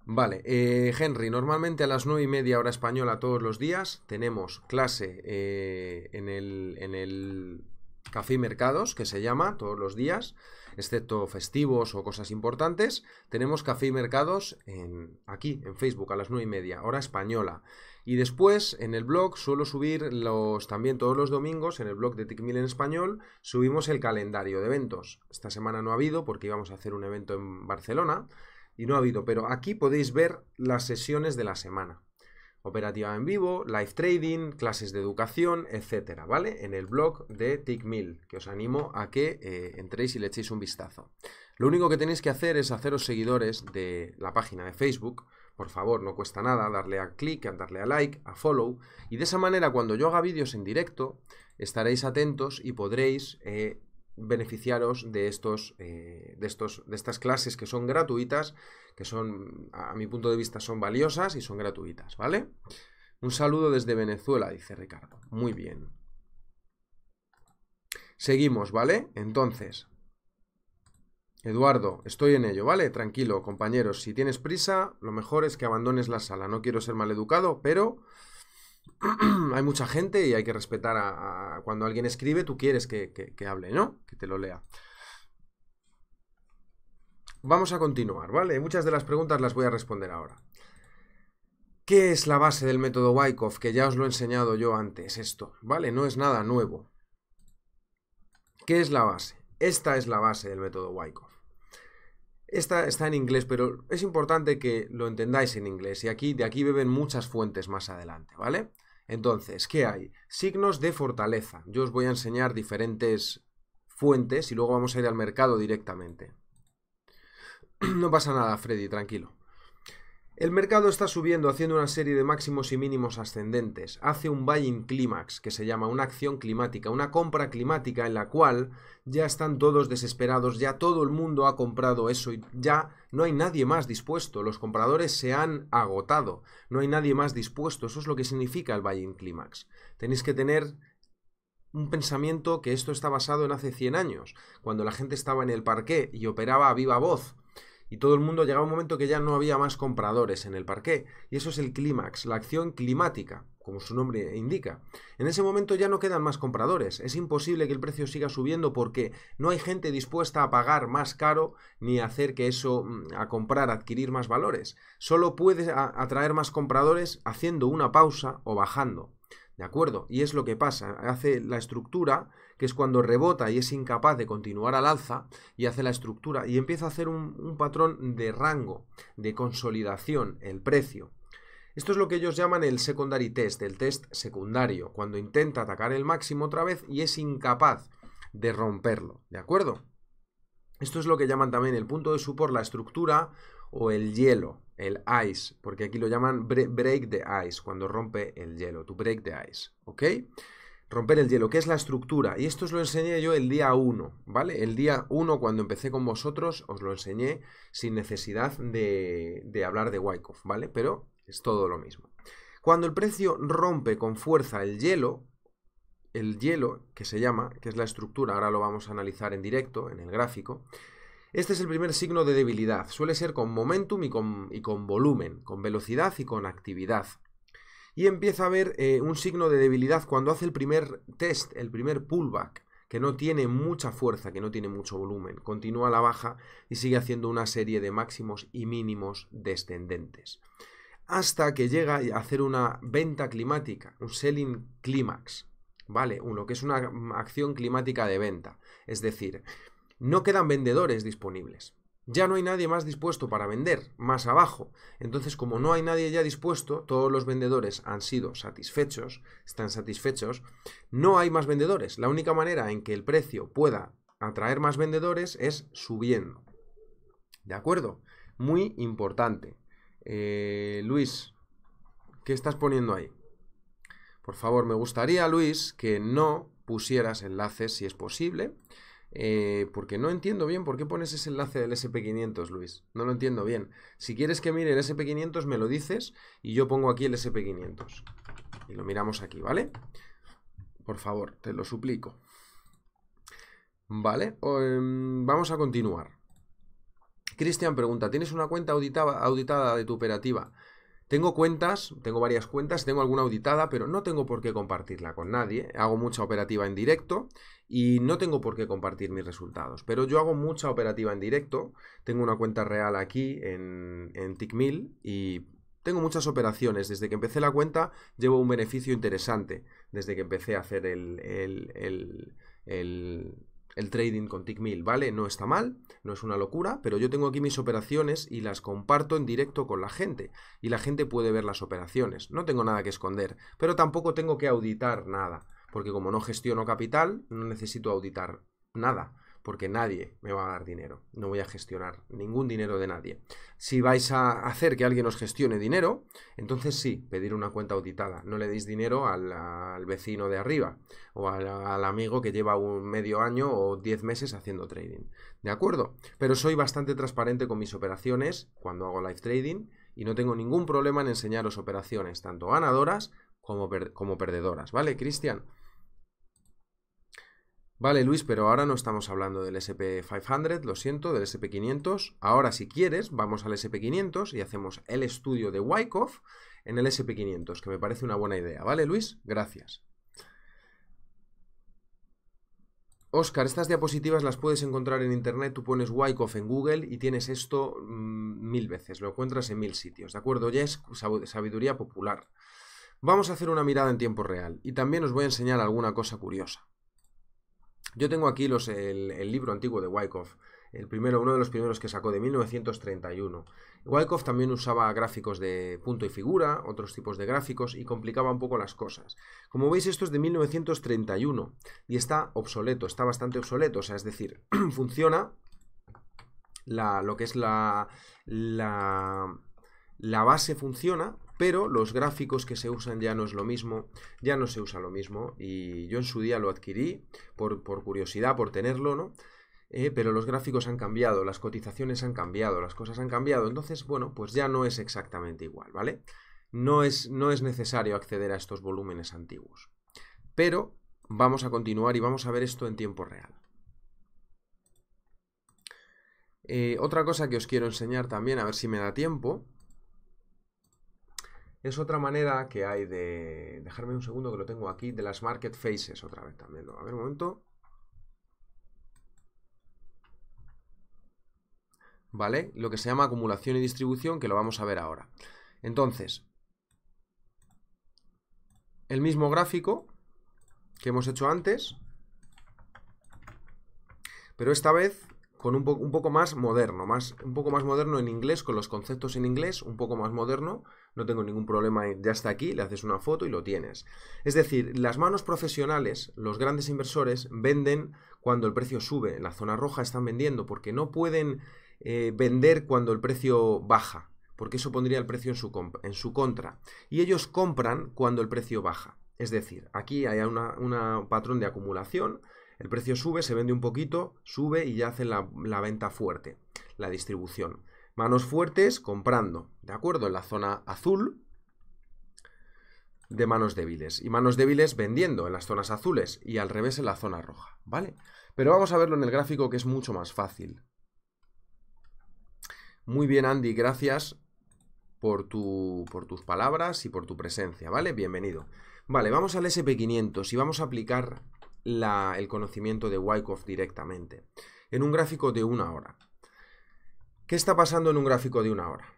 Speaker 1: Vale, eh, Henry, normalmente a las nueve y media hora española todos los días tenemos clase eh, en, el, en el Café Mercados, que se llama, todos los días excepto festivos o cosas importantes, tenemos café y mercados aquí, en Facebook, a las 9 y media, hora española. Y después, en el blog, suelo subir los, también todos los domingos, en el blog de TICMIL en español, subimos el calendario de eventos. Esta semana no ha habido porque íbamos a hacer un evento en Barcelona y no ha habido, pero aquí podéis ver las sesiones de la semana operativa en vivo, live trading, clases de educación, etcétera, ¿vale? En el blog de TickMill, que os animo a que eh, entréis y le echéis un vistazo. Lo único que tenéis que hacer es haceros seguidores de la página de Facebook. Por favor, no cuesta nada darle a clic, darle a like, a follow. Y de esa manera, cuando yo haga vídeos en directo, estaréis atentos y podréis eh, beneficiaros de estos, eh, de estos, de estas clases que son gratuitas, que son, a mi punto de vista, son valiosas y son gratuitas, ¿vale? Un saludo desde Venezuela, dice Ricardo. Muy bien. Seguimos, ¿vale? Entonces, Eduardo, estoy en ello, ¿vale? Tranquilo, compañeros, si tienes prisa, lo mejor es que abandones la sala. No quiero ser maleducado, pero hay mucha gente y hay que respetar a, cuando alguien escribe, tú quieres que, que, hable, ¿no? Que te lo lea. Vamos a continuar, ¿vale? Muchas de las preguntas las voy a responder ahora. ¿Qué es la base del método Wyckoff? Que ya os lo he enseñado yo antes, esto, ¿vale? No es nada nuevo. ¿Qué es la base? Esta es la base del método Wyckoff. Esta está en inglés, pero es importante que lo entendáis en inglés y aquí, de aquí beben muchas fuentes más adelante, ¿vale? Entonces, ¿qué hay? Signos de fortaleza. Yo os voy a enseñar diferentes fuentes y luego vamos a ir al mercado directamente. No pasa nada, Freddy, tranquilo. El mercado está subiendo haciendo una serie de máximos y mínimos ascendentes. Hace un buying clímax, que se llama una acción climática, una compra climática en la cual ya están todos desesperados, ya todo el mundo ha comprado eso y ya no hay nadie más dispuesto. Los compradores se han agotado, no hay nadie más dispuesto. Eso es lo que significa el buying clímax. Tenéis que tener un pensamiento que esto está basado en hace 100 años, cuando la gente estaba en el parque y operaba a viva voz y todo el mundo llega un momento que ya no había más compradores en el parqué, y eso es el clímax, la acción climática, como su nombre indica. En ese momento ya no quedan más compradores, es imposible que el precio siga subiendo porque no hay gente dispuesta a pagar más caro ni a hacer que eso, mm, a comprar, adquirir más valores. Solo puede atraer más compradores haciendo una pausa o bajando. ¿De acuerdo? Y es lo que pasa, hace la estructura que es cuando rebota y es incapaz de continuar al alza y hace la estructura y empieza a hacer un, patrón de rango, de consolidación, el precio. Esto es lo que ellos llaman el secondary test, el test secundario, cuando intenta atacar el máximo otra vez y es incapaz de romperlo, ¿de acuerdo? Esto es lo que llaman también el punto de supor, la estructura o el hielo, el ice, porque aquí lo llaman break the ice, cuando rompe el hielo, to break the ice, ¿ok? Romper el hielo, que es la estructura. Y esto os lo enseñé yo el día 1, ¿vale? El día 1, cuando empecé con vosotros, os lo enseñé sin necesidad de, hablar de Wyckoff, ¿vale? Pero es todo lo mismo. Cuando el precio rompe con fuerza el hielo, el hielo, que se llama, que es la estructura, ahora lo vamos a analizar en directo, en el gráfico, este es el primer signo de debilidad. Suele ser con momentum y con, y con volumen, con velocidad y con actividad y empieza a ver eh, un signo de debilidad cuando hace el primer test, el primer pullback, que no tiene mucha fuerza, que no tiene mucho volumen. Continúa la baja y sigue haciendo una serie de máximos y mínimos descendentes. Hasta que llega a hacer una venta climática, un selling climax, ¿vale? Uno que es una acción climática de venta. Es decir, no quedan vendedores disponibles ya no hay nadie más dispuesto para vender, más abajo. Entonces, como no hay nadie ya dispuesto, todos los vendedores han sido satisfechos, están satisfechos, no hay más vendedores. La única manera en que el precio pueda atraer más vendedores es subiendo. ¿De acuerdo? Muy importante. Eh, Luis, ¿qué estás poniendo ahí? Por favor, me gustaría, Luis, que no pusieras enlaces si es posible. Eh, porque no entiendo bien por qué pones ese enlace del SP500, Luis. No lo entiendo bien. Si quieres que mire el SP500, me lo dices y yo pongo aquí el SP500. Y lo miramos aquí, ¿vale? Por favor, te lo suplico. Vale, em, vamos a continuar. Cristian pregunta, ¿tienes una cuenta auditada de tu operativa? Tengo cuentas, tengo varias cuentas, tengo alguna auditada, pero no tengo por qué compartirla con nadie. Hago mucha operativa en directo y no tengo por qué compartir mis resultados. Pero yo hago mucha operativa en directo. Tengo una cuenta real aquí en, en TickMill y tengo muchas operaciones. Desde que empecé la cuenta llevo un beneficio interesante desde que empecé a hacer el el trading con Tickmill, ¿vale? No está mal, no es una locura, pero yo tengo aquí mis operaciones y las comparto en directo con la gente y la gente puede ver las operaciones. No tengo nada que esconder, pero tampoco tengo que auditar nada, porque como no gestiono capital, no necesito auditar nada porque nadie me va a dar dinero. No voy a gestionar ningún dinero de nadie. Si vais a hacer que alguien os gestione dinero, entonces sí, pedir una cuenta auditada. No le deis dinero al, vecino de arriba o al, amigo que lleva un medio año o diez meses haciendo trading. ¿De acuerdo? Pero soy bastante transparente con mis operaciones cuando hago live trading y no tengo ningún problema en enseñaros operaciones tanto ganadoras como perdedoras. ¿Vale, Cristian? Vale, Luis, pero ahora no estamos hablando del SP500, lo siento, del SP500. Ahora, si quieres, vamos al SP500 y hacemos el estudio de Wyckoff en el SP500, que me parece una buena idea. ¿Vale, Luis? Gracias. Oscar, estas diapositivas las puedes encontrar en internet, tú pones Wyckoff en Google y tienes esto mm, mil veces, lo encuentras en mil sitios, ¿de acuerdo? Ya es sabiduría popular. Vamos a hacer una mirada en tiempo real y también os voy a enseñar alguna cosa curiosa. Yo tengo aquí los, el, libro antiguo de Wyckoff, el primero, uno de los primeros que sacó de 1931. Wyckoff también usaba gráficos de punto y figura, otros tipos de gráficos y complicaba un poco las cosas. Como veis, esto es de 1931 y está obsoleto, está bastante obsoleto, o sea, es decir, funciona la, lo que es la, la, la base funciona, pero los gráficos que se usan ya no es lo mismo, ya no se usa lo mismo y yo en su día lo adquirí por, curiosidad, por tenerlo, ¿no? Eh, pero los gráficos han cambiado, las cotizaciones han cambiado, las cosas han cambiado, entonces, bueno, pues ya no es exactamente igual, ¿vale? No es, no es necesario acceder a estos volúmenes antiguos. Pero vamos a continuar y vamos a ver esto en tiempo real. Eh, otra cosa que os quiero enseñar también, a ver si me da tiempo, es otra manera que hay de... Dejarme un segundo que lo tengo aquí, de las market faces otra vez también. A ver, un momento. ¿Vale? Lo que se llama acumulación y distribución, que lo vamos a ver ahora. Entonces, el mismo gráfico que hemos hecho antes, pero esta vez con un, un, poco más moderno, más, un poco más moderno en inglés, con los conceptos en inglés, un poco más moderno, no tengo ningún problema, ya está aquí, le haces una foto y lo tienes. Es decir, las manos profesionales, los grandes inversores, venden cuando el precio sube, en la zona roja están vendiendo, porque no pueden eh, vender cuando el precio baja, porque eso pondría el precio en su, en su contra. Y ellos compran cuando el precio baja. Es decir, aquí hay un patrón de acumulación el precio sube, se vende un poquito, sube y ya hace la, venta fuerte, la distribución. Manos fuertes comprando, ¿de acuerdo? En la zona azul de manos débiles y manos débiles vendiendo en las zonas azules y al revés en la zona roja, ¿vale? Pero vamos a verlo en el gráfico que es mucho más fácil. Muy bien, Andy, gracias por, tu, por tus palabras y por tu presencia, ¿vale? Bienvenido. Vale, vamos al SP500 y vamos a aplicar el conocimiento de Wyckoff directamente. En un gráfico de una hora. ¿Qué está pasando en un gráfico de una hora?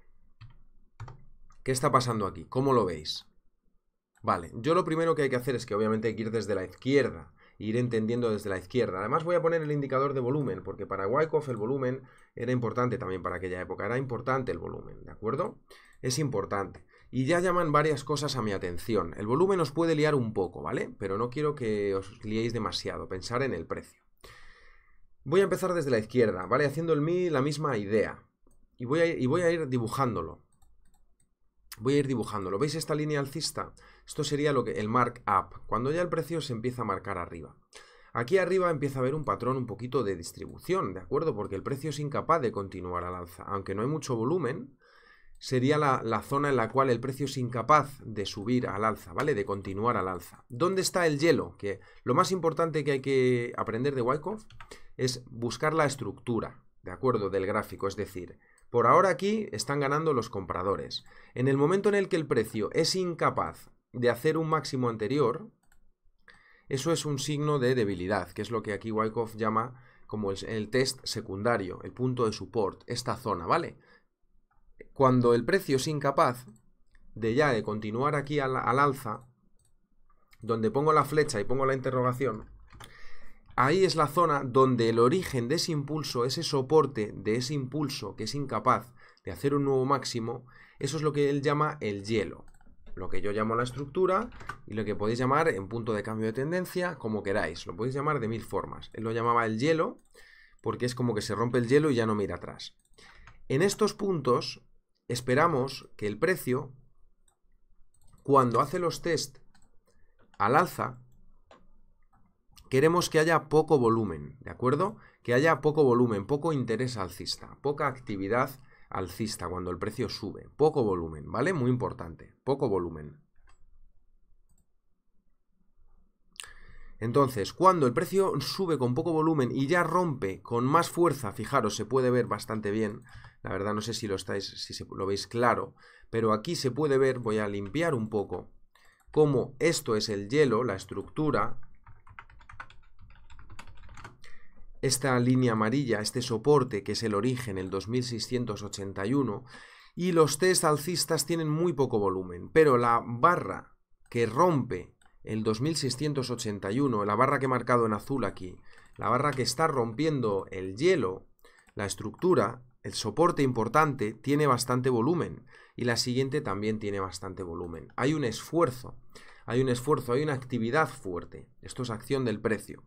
Speaker 1: ¿Qué está pasando aquí? ¿Cómo lo veis? Vale, yo lo primero que hay que hacer es que obviamente hay que ir desde la izquierda ir entendiendo desde la izquierda. Además voy a poner el indicador de volumen, porque para Wyckoff el volumen era importante también para aquella época, era importante el volumen, ¿de acuerdo? Es importante. Y ya llaman varias cosas a mi atención. El volumen os puede liar un poco, ¿vale? Pero no quiero que os liéis demasiado, pensar en el precio. Voy a empezar desde la izquierda, ¿vale? Haciendo el mi la misma idea. Y voy, a, y voy a ir dibujándolo. Voy a ir dibujándolo. ¿Veis esta línea alcista? Esto sería lo que, el up cuando ya el precio se empieza a marcar arriba. Aquí arriba empieza a haber un patrón un poquito de distribución, ¿de acuerdo? Porque el precio es incapaz de continuar al alza. Aunque no hay mucho volumen, sería la, zona en la cual el precio es incapaz de subir al alza, ¿vale? De continuar al alza. ¿Dónde está el hielo? Que lo más importante que hay que aprender de Wyckoff es buscar la estructura, ¿de acuerdo? Del gráfico, es decir, por ahora aquí están ganando los compradores. En el momento en el que el precio es incapaz de hacer un máximo anterior, eso es un signo de debilidad, que es lo que aquí Wyckoff llama como el, test secundario, el punto de support, esta zona, ¿vale? cuando el precio es incapaz de ya de continuar aquí al, al alza, donde pongo la flecha y pongo la interrogación, ahí es la zona donde el origen de ese impulso, ese soporte de ese impulso que es incapaz de hacer un nuevo máximo, eso es lo que él llama el hielo. Lo que yo llamo la estructura y lo que podéis llamar en punto de cambio de tendencia, como queráis. Lo podéis llamar de mil formas. Él lo llamaba el hielo porque es como que se rompe el hielo y ya no mira atrás. En estos puntos esperamos que el precio, cuando hace los test al alza, queremos que haya poco volumen, ¿de acuerdo? Que haya poco volumen, poco interés alcista, poca actividad alcista cuando el precio sube, poco volumen, ¿vale? Muy importante, poco volumen. Entonces, cuando el precio sube con poco volumen y ya rompe con más fuerza, fijaros, se puede ver bastante bien, la verdad no sé si lo estáis, si lo veis claro, pero aquí se puede ver, voy a limpiar un poco, como esto es el hielo, la estructura, esta línea amarilla, este soporte que es el origen, el 2681, y los test alcistas tienen muy poco volumen, pero la barra que rompe el 2681, la barra que he marcado en azul aquí, la barra que está rompiendo el hielo, la estructura, el soporte importante tiene bastante volumen y la siguiente también tiene bastante volumen. Hay un esfuerzo, hay un esfuerzo, hay una actividad fuerte. Esto es acción del precio.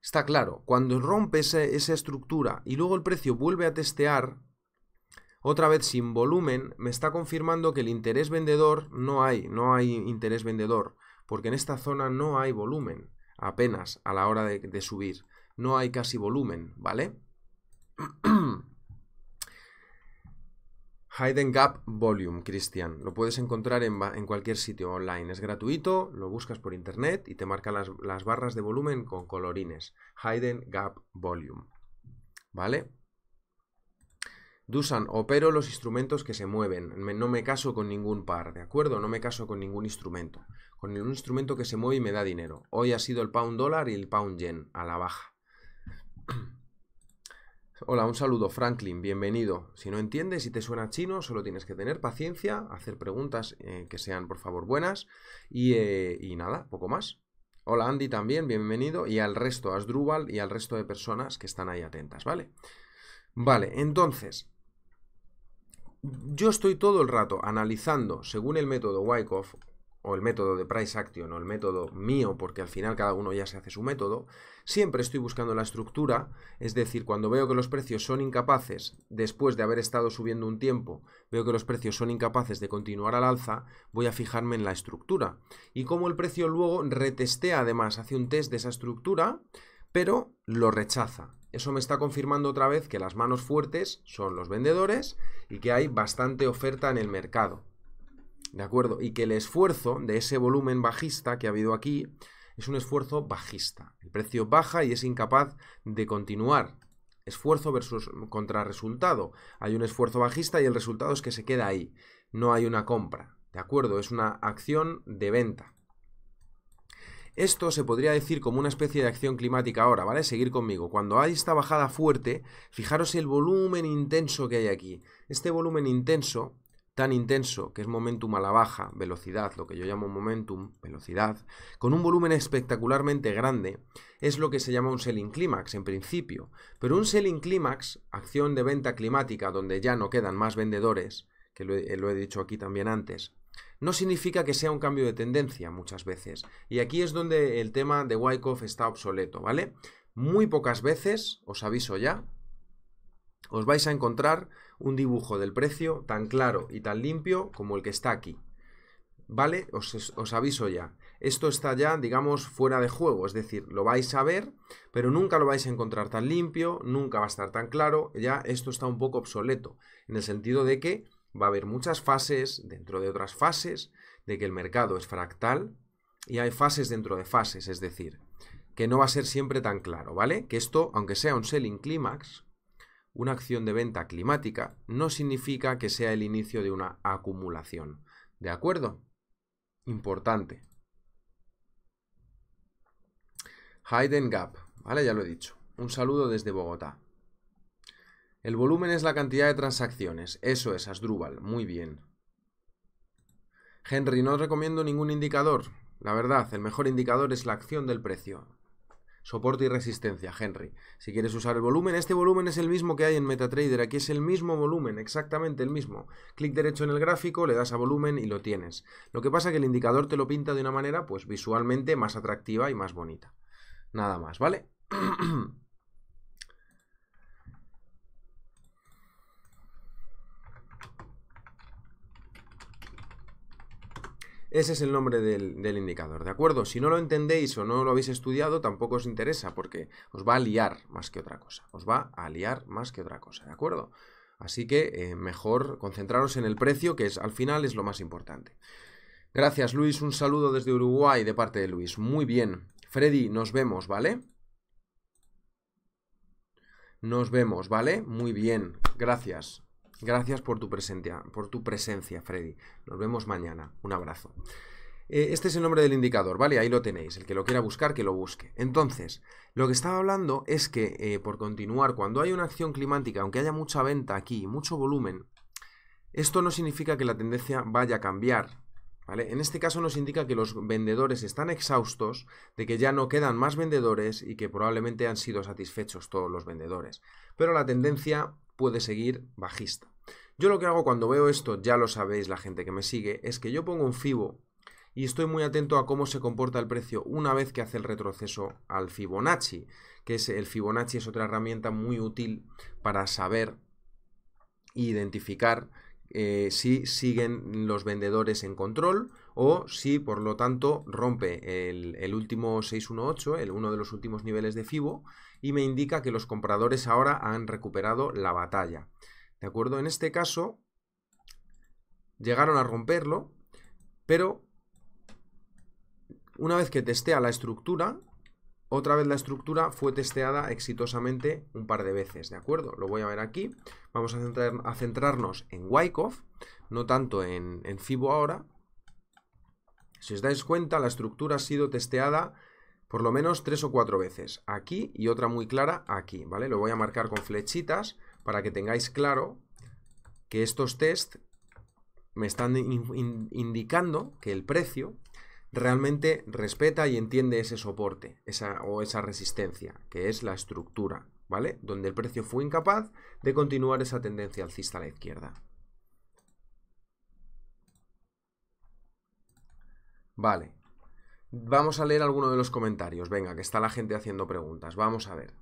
Speaker 1: Está claro, cuando rompe esa estructura y luego el precio vuelve a testear, otra vez sin volumen, me está confirmando que el interés vendedor no hay, no hay interés vendedor, porque en esta zona no hay volumen apenas a la hora de subir, no hay casi volumen, ¿vale? Hayden Gap Volume, Cristian. Lo puedes encontrar en, cualquier sitio online. Es gratuito, lo buscas por internet y te marca las, barras de volumen con colorines. Hayden Gap Volume. ¿Vale? Dusan, opero los instrumentos que se mueven. no me caso con ningún par, ¿de acuerdo? No me caso con ningún instrumento. Con ningún instrumento que se mueve y me da dinero. Hoy ha sido el pound dólar y el pound yen a la baja. Hola, un saludo Franklin, bienvenido. Si no entiendes si te suena chino, solo tienes que tener paciencia, hacer preguntas eh, que sean por favor buenas y, eh, y, nada, poco más. Hola Andy también, bienvenido y al resto, a Asdrúbal y al resto de personas que están ahí atentas, ¿vale? Vale, entonces, yo estoy todo el rato analizando, según el método Wyckoff, o el método de price action o el método mío, porque al final cada uno ya se hace su método, siempre estoy buscando la estructura, es decir, cuando veo que los precios son incapaces, después de haber estado subiendo un tiempo, veo que los precios son incapaces de continuar al alza, voy a fijarme en la estructura. Y como el precio luego retestea además, hace un test de esa estructura, pero lo rechaza. Eso me está confirmando otra vez que las manos fuertes son los vendedores y que hay bastante oferta en el mercado. ¿De acuerdo? Y que el esfuerzo de ese volumen bajista que ha habido aquí es un esfuerzo bajista. El precio baja y es incapaz de continuar. Esfuerzo versus contrarresultado. Hay un esfuerzo bajista y el resultado es que se queda ahí. No hay una compra. ¿De acuerdo? Es una acción de venta. Esto se podría decir como una especie de acción climática ahora, ¿vale? Seguir conmigo. Cuando hay esta bajada fuerte, fijaros el volumen intenso que hay aquí. Este volumen intenso tan intenso, que es momentum a la baja, velocidad, lo que yo llamo momentum, velocidad, con un volumen espectacularmente grande, es lo que se llama un selling climax en principio. Pero un selling climax, acción de venta climática donde ya no quedan más vendedores, que lo he, eh, lo he dicho aquí también antes, no significa que sea un cambio de tendencia muchas veces. Y aquí es donde el tema de Wyckoff está obsoleto, ¿vale? Muy pocas veces, os aviso ya, os vais a encontrar un dibujo del precio tan claro y tan limpio como el que está aquí. ¿Vale? Os, aviso ya. Esto está ya, digamos, fuera de juego, es decir, lo vais a ver, pero nunca lo vais a encontrar tan limpio, nunca va a estar tan claro, ya esto está un poco obsoleto, en el sentido de que va a haber muchas fases dentro de otras fases, de que el mercado es fractal y hay fases dentro de fases, es decir, que no va a ser siempre tan claro, ¿vale? Que esto, aunque sea un selling climax, una acción de venta climática no significa que sea el inicio de una acumulación. ¿De acuerdo? Importante. Hayden Gap. Vale, ya lo he dicho. Un saludo desde Bogotá. El volumen es la cantidad de transacciones. Eso es, Asdrúbal. Muy bien. Henry, no recomiendo ningún indicador. La verdad, el mejor indicador es la acción del precio soporte y resistencia, Henry. Si quieres usar el volumen, este volumen es el mismo que hay en MetaTrader, aquí es el mismo volumen, exactamente el mismo. Clic derecho en el gráfico, le das a volumen y lo tienes. Lo que pasa es que el indicador te lo pinta de una manera pues visualmente más atractiva y más bonita. Nada más, ¿vale? Ese es el nombre del, indicador, ¿de acuerdo? Si no lo entendéis o no lo habéis estudiado, tampoco os interesa porque os va a liar más que otra cosa. Os va a liar más que otra cosa, ¿de acuerdo? Así que eh, mejor concentraros en el precio, que es al final es lo más importante. Gracias Luis, un saludo desde Uruguay de parte de Luis. Muy bien. Freddy, nos vemos, ¿vale? Nos vemos, ¿vale? Muy bien, gracias. Gracias por tu presencia, por tu presencia, Freddy. Nos vemos mañana. Un abrazo. Eh, este es el nombre del indicador, ¿vale? Ahí lo tenéis. El que lo quiera buscar, que lo busque. Entonces, lo que estaba hablando es que, eh, por continuar, cuando hay una acción climática, aunque haya mucha venta aquí, mucho volumen, esto no significa que la tendencia vaya a cambiar. En este caso nos indica que los vendedores están exhaustos, de que ya no quedan más vendedores y que probablemente han sido satisfechos todos los vendedores. Pero la tendencia puede seguir bajista. Yo lo que hago cuando veo esto, ya lo sabéis la gente que me sigue, es que yo pongo un FIBO y estoy muy atento a cómo se comporta el precio una vez que hace el retroceso al Fibonacci, que es el Fibonacci es otra herramienta muy útil para saber e identificar eh, si siguen los vendedores en control o si por lo tanto rompe el, el, último 618, el uno de los últimos niveles de FIBO y me indica que los compradores ahora han recuperado la batalla. ¿De acuerdo? En este caso, llegaron a romperlo, pero una vez que testea la estructura, otra vez la estructura fue testeada exitosamente un par de veces, ¿de acuerdo? Lo voy a ver aquí. Vamos a, a centrarnos en Wyckoff, no tanto en, en Fibo ahora. Si os dais cuenta, la estructura ha sido testeada por lo menos tres o cuatro veces. Aquí y otra muy clara aquí, ¿vale? Lo voy a marcar con flechitas para que tengáis claro que estos test me están indicando que el precio realmente respeta y entiende ese soporte o esa resistencia, que es la estructura, ¿vale? Donde el precio fue incapaz de continuar esa tendencia alcista a la izquierda. Vale. Vamos a leer alguno de los comentarios. Venga, que está la gente haciendo preguntas. Vamos a ver.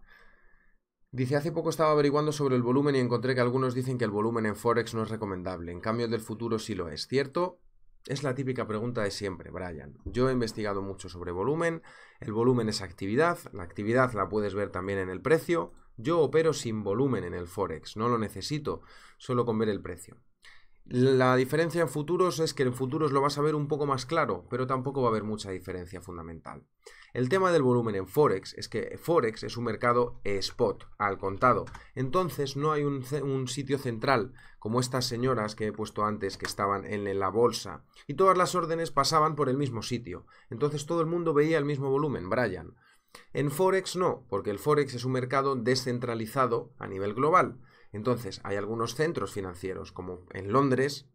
Speaker 1: Dice, hace poco estaba averiguando sobre el volumen y encontré que algunos dicen que el volumen en Forex no es recomendable, en cambio del futuro sí lo es, ¿cierto? Es la típica pregunta de siempre, Brian. Yo he investigado mucho sobre volumen, el volumen es actividad, la actividad la puedes ver también en el precio, yo opero sin volumen en el Forex, no lo necesito, solo con ver el precio. La diferencia en futuros es que en futuros lo vas a ver un poco más claro, pero tampoco va a haber mucha diferencia fundamental. El tema del volumen en Forex es que Forex es un mercado spot, al contado. Entonces no hay un, sitio central como estas señoras que he puesto antes que estaban en la bolsa. Y todas las órdenes pasaban por el mismo sitio. Entonces todo el mundo veía el mismo volumen, Brian. En Forex no, porque el Forex es un mercado descentralizado a nivel global. Entonces, hay algunos centros financieros, como en Londres,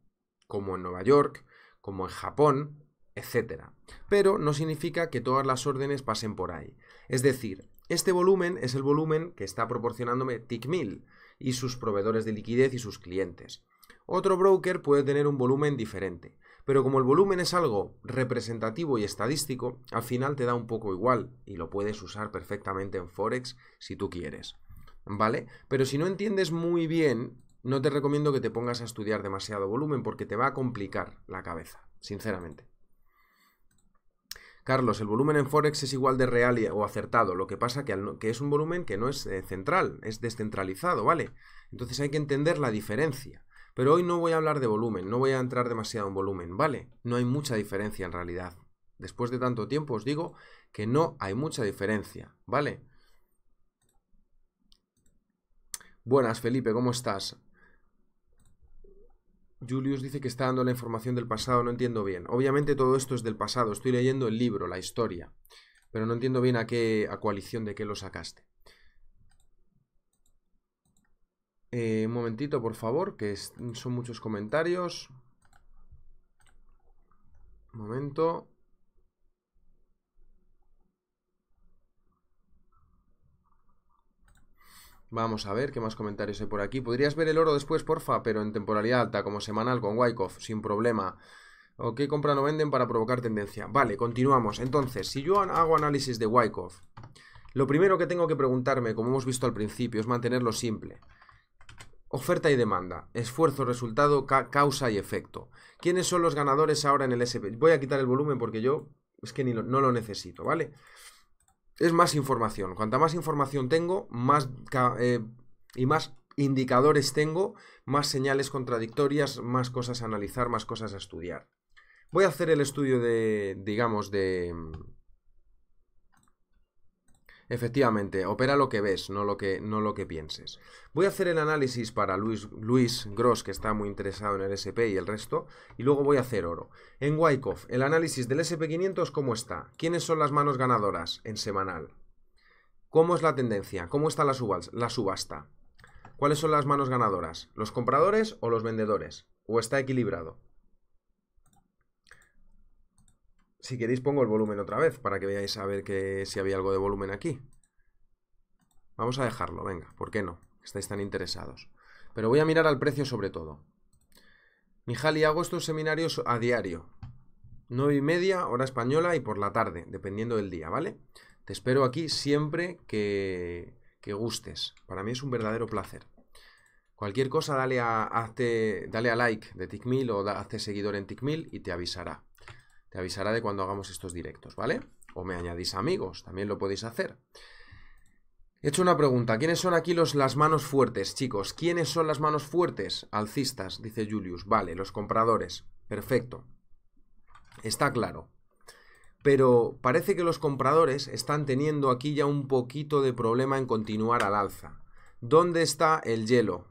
Speaker 1: como en Nueva York, como en Japón, etc. Pero no significa que todas las órdenes pasen por ahí. Es decir, este volumen es el volumen que está proporcionándome TickMill y sus proveedores de liquidez y sus clientes. Otro broker puede tener un volumen diferente, pero como el volumen es algo representativo y estadístico, al final te da un poco igual y lo puedes usar perfectamente en Forex si tú quieres. ¿vale? Pero si no entiendes muy bien, no te recomiendo que te pongas a estudiar demasiado volumen porque te va a complicar la cabeza, sinceramente. Carlos, el volumen en Forex es igual de real o acertado, lo que pasa que, que, es un volumen que no es eh, central, es descentralizado, ¿vale? Entonces hay que entender la diferencia. Pero hoy no voy a hablar de volumen, no voy a entrar demasiado en volumen, ¿vale? No hay mucha diferencia en realidad. Después de tanto tiempo os digo que no hay mucha diferencia, ¿vale? Buenas, Felipe, ¿cómo estás? Julius dice que está dando la información del pasado, no entiendo bien. Obviamente todo esto es del pasado, estoy leyendo el libro, la historia, pero no entiendo bien a qué coalición de qué lo sacaste. Eh, un momentito, por favor, que son muchos comentarios. Un momento. Vamos a ver qué más comentarios hay por aquí. Podrías ver el oro después, porfa, pero en temporalidad alta, como semanal, con Wyckoff, sin problema. ¿O qué compran o venden para provocar tendencia. Vale, continuamos. Entonces, si yo hago análisis de Wyckoff, lo primero que tengo que preguntarme, como hemos visto al principio, es mantenerlo simple. Oferta y demanda, esfuerzo, resultado, causa y efecto. ¿Quiénes son los ganadores ahora en el SP? Voy a quitar el volumen porque yo es que no lo necesito, ¿vale? vale es más información. Cuanta más información tengo, más eh, y más indicadores tengo, más señales contradictorias, más cosas a analizar, más cosas a estudiar. Voy a hacer el estudio de, digamos, de, Efectivamente, opera lo que ves, no lo que, no lo que pienses. Voy a hacer el análisis para Luis, Luis Gross, que está muy interesado en el SP y el resto, y luego voy a hacer oro. En Wyckoff, el análisis del SP500, ¿cómo está? ¿Quiénes son las manos ganadoras en semanal? ¿Cómo es la tendencia? ¿Cómo está la, la subasta? ¿Cuáles son las manos ganadoras? ¿Los compradores o los vendedores? ¿O está equilibrado? Si queréis pongo el volumen otra vez para que veáis a ver que, si había algo de volumen aquí. Vamos a dejarlo, venga, ¿por qué no? Estáis tan interesados. Pero voy a mirar al precio sobre todo. Mijali, hago estos seminarios a diario. 9 y media, hora española y por la tarde, dependiendo del día, ¿vale? Te espero aquí siempre que, que gustes. Para mí es un verdadero placer. Cualquier cosa dale a, dale a like de TICMIL o hazte seguidor en TICMIL y te avisará. Te avisará de cuando hagamos estos directos, ¿vale? O me añadís amigos, también lo podéis hacer. He hecho una pregunta. ¿Quiénes son aquí los, las manos fuertes, chicos? ¿Quiénes son las manos fuertes? Alcistas, dice Julius. Vale, los compradores. Perfecto. Está claro. Pero parece que los compradores están teniendo aquí ya un poquito de problema en continuar al alza. ¿Dónde está el hielo?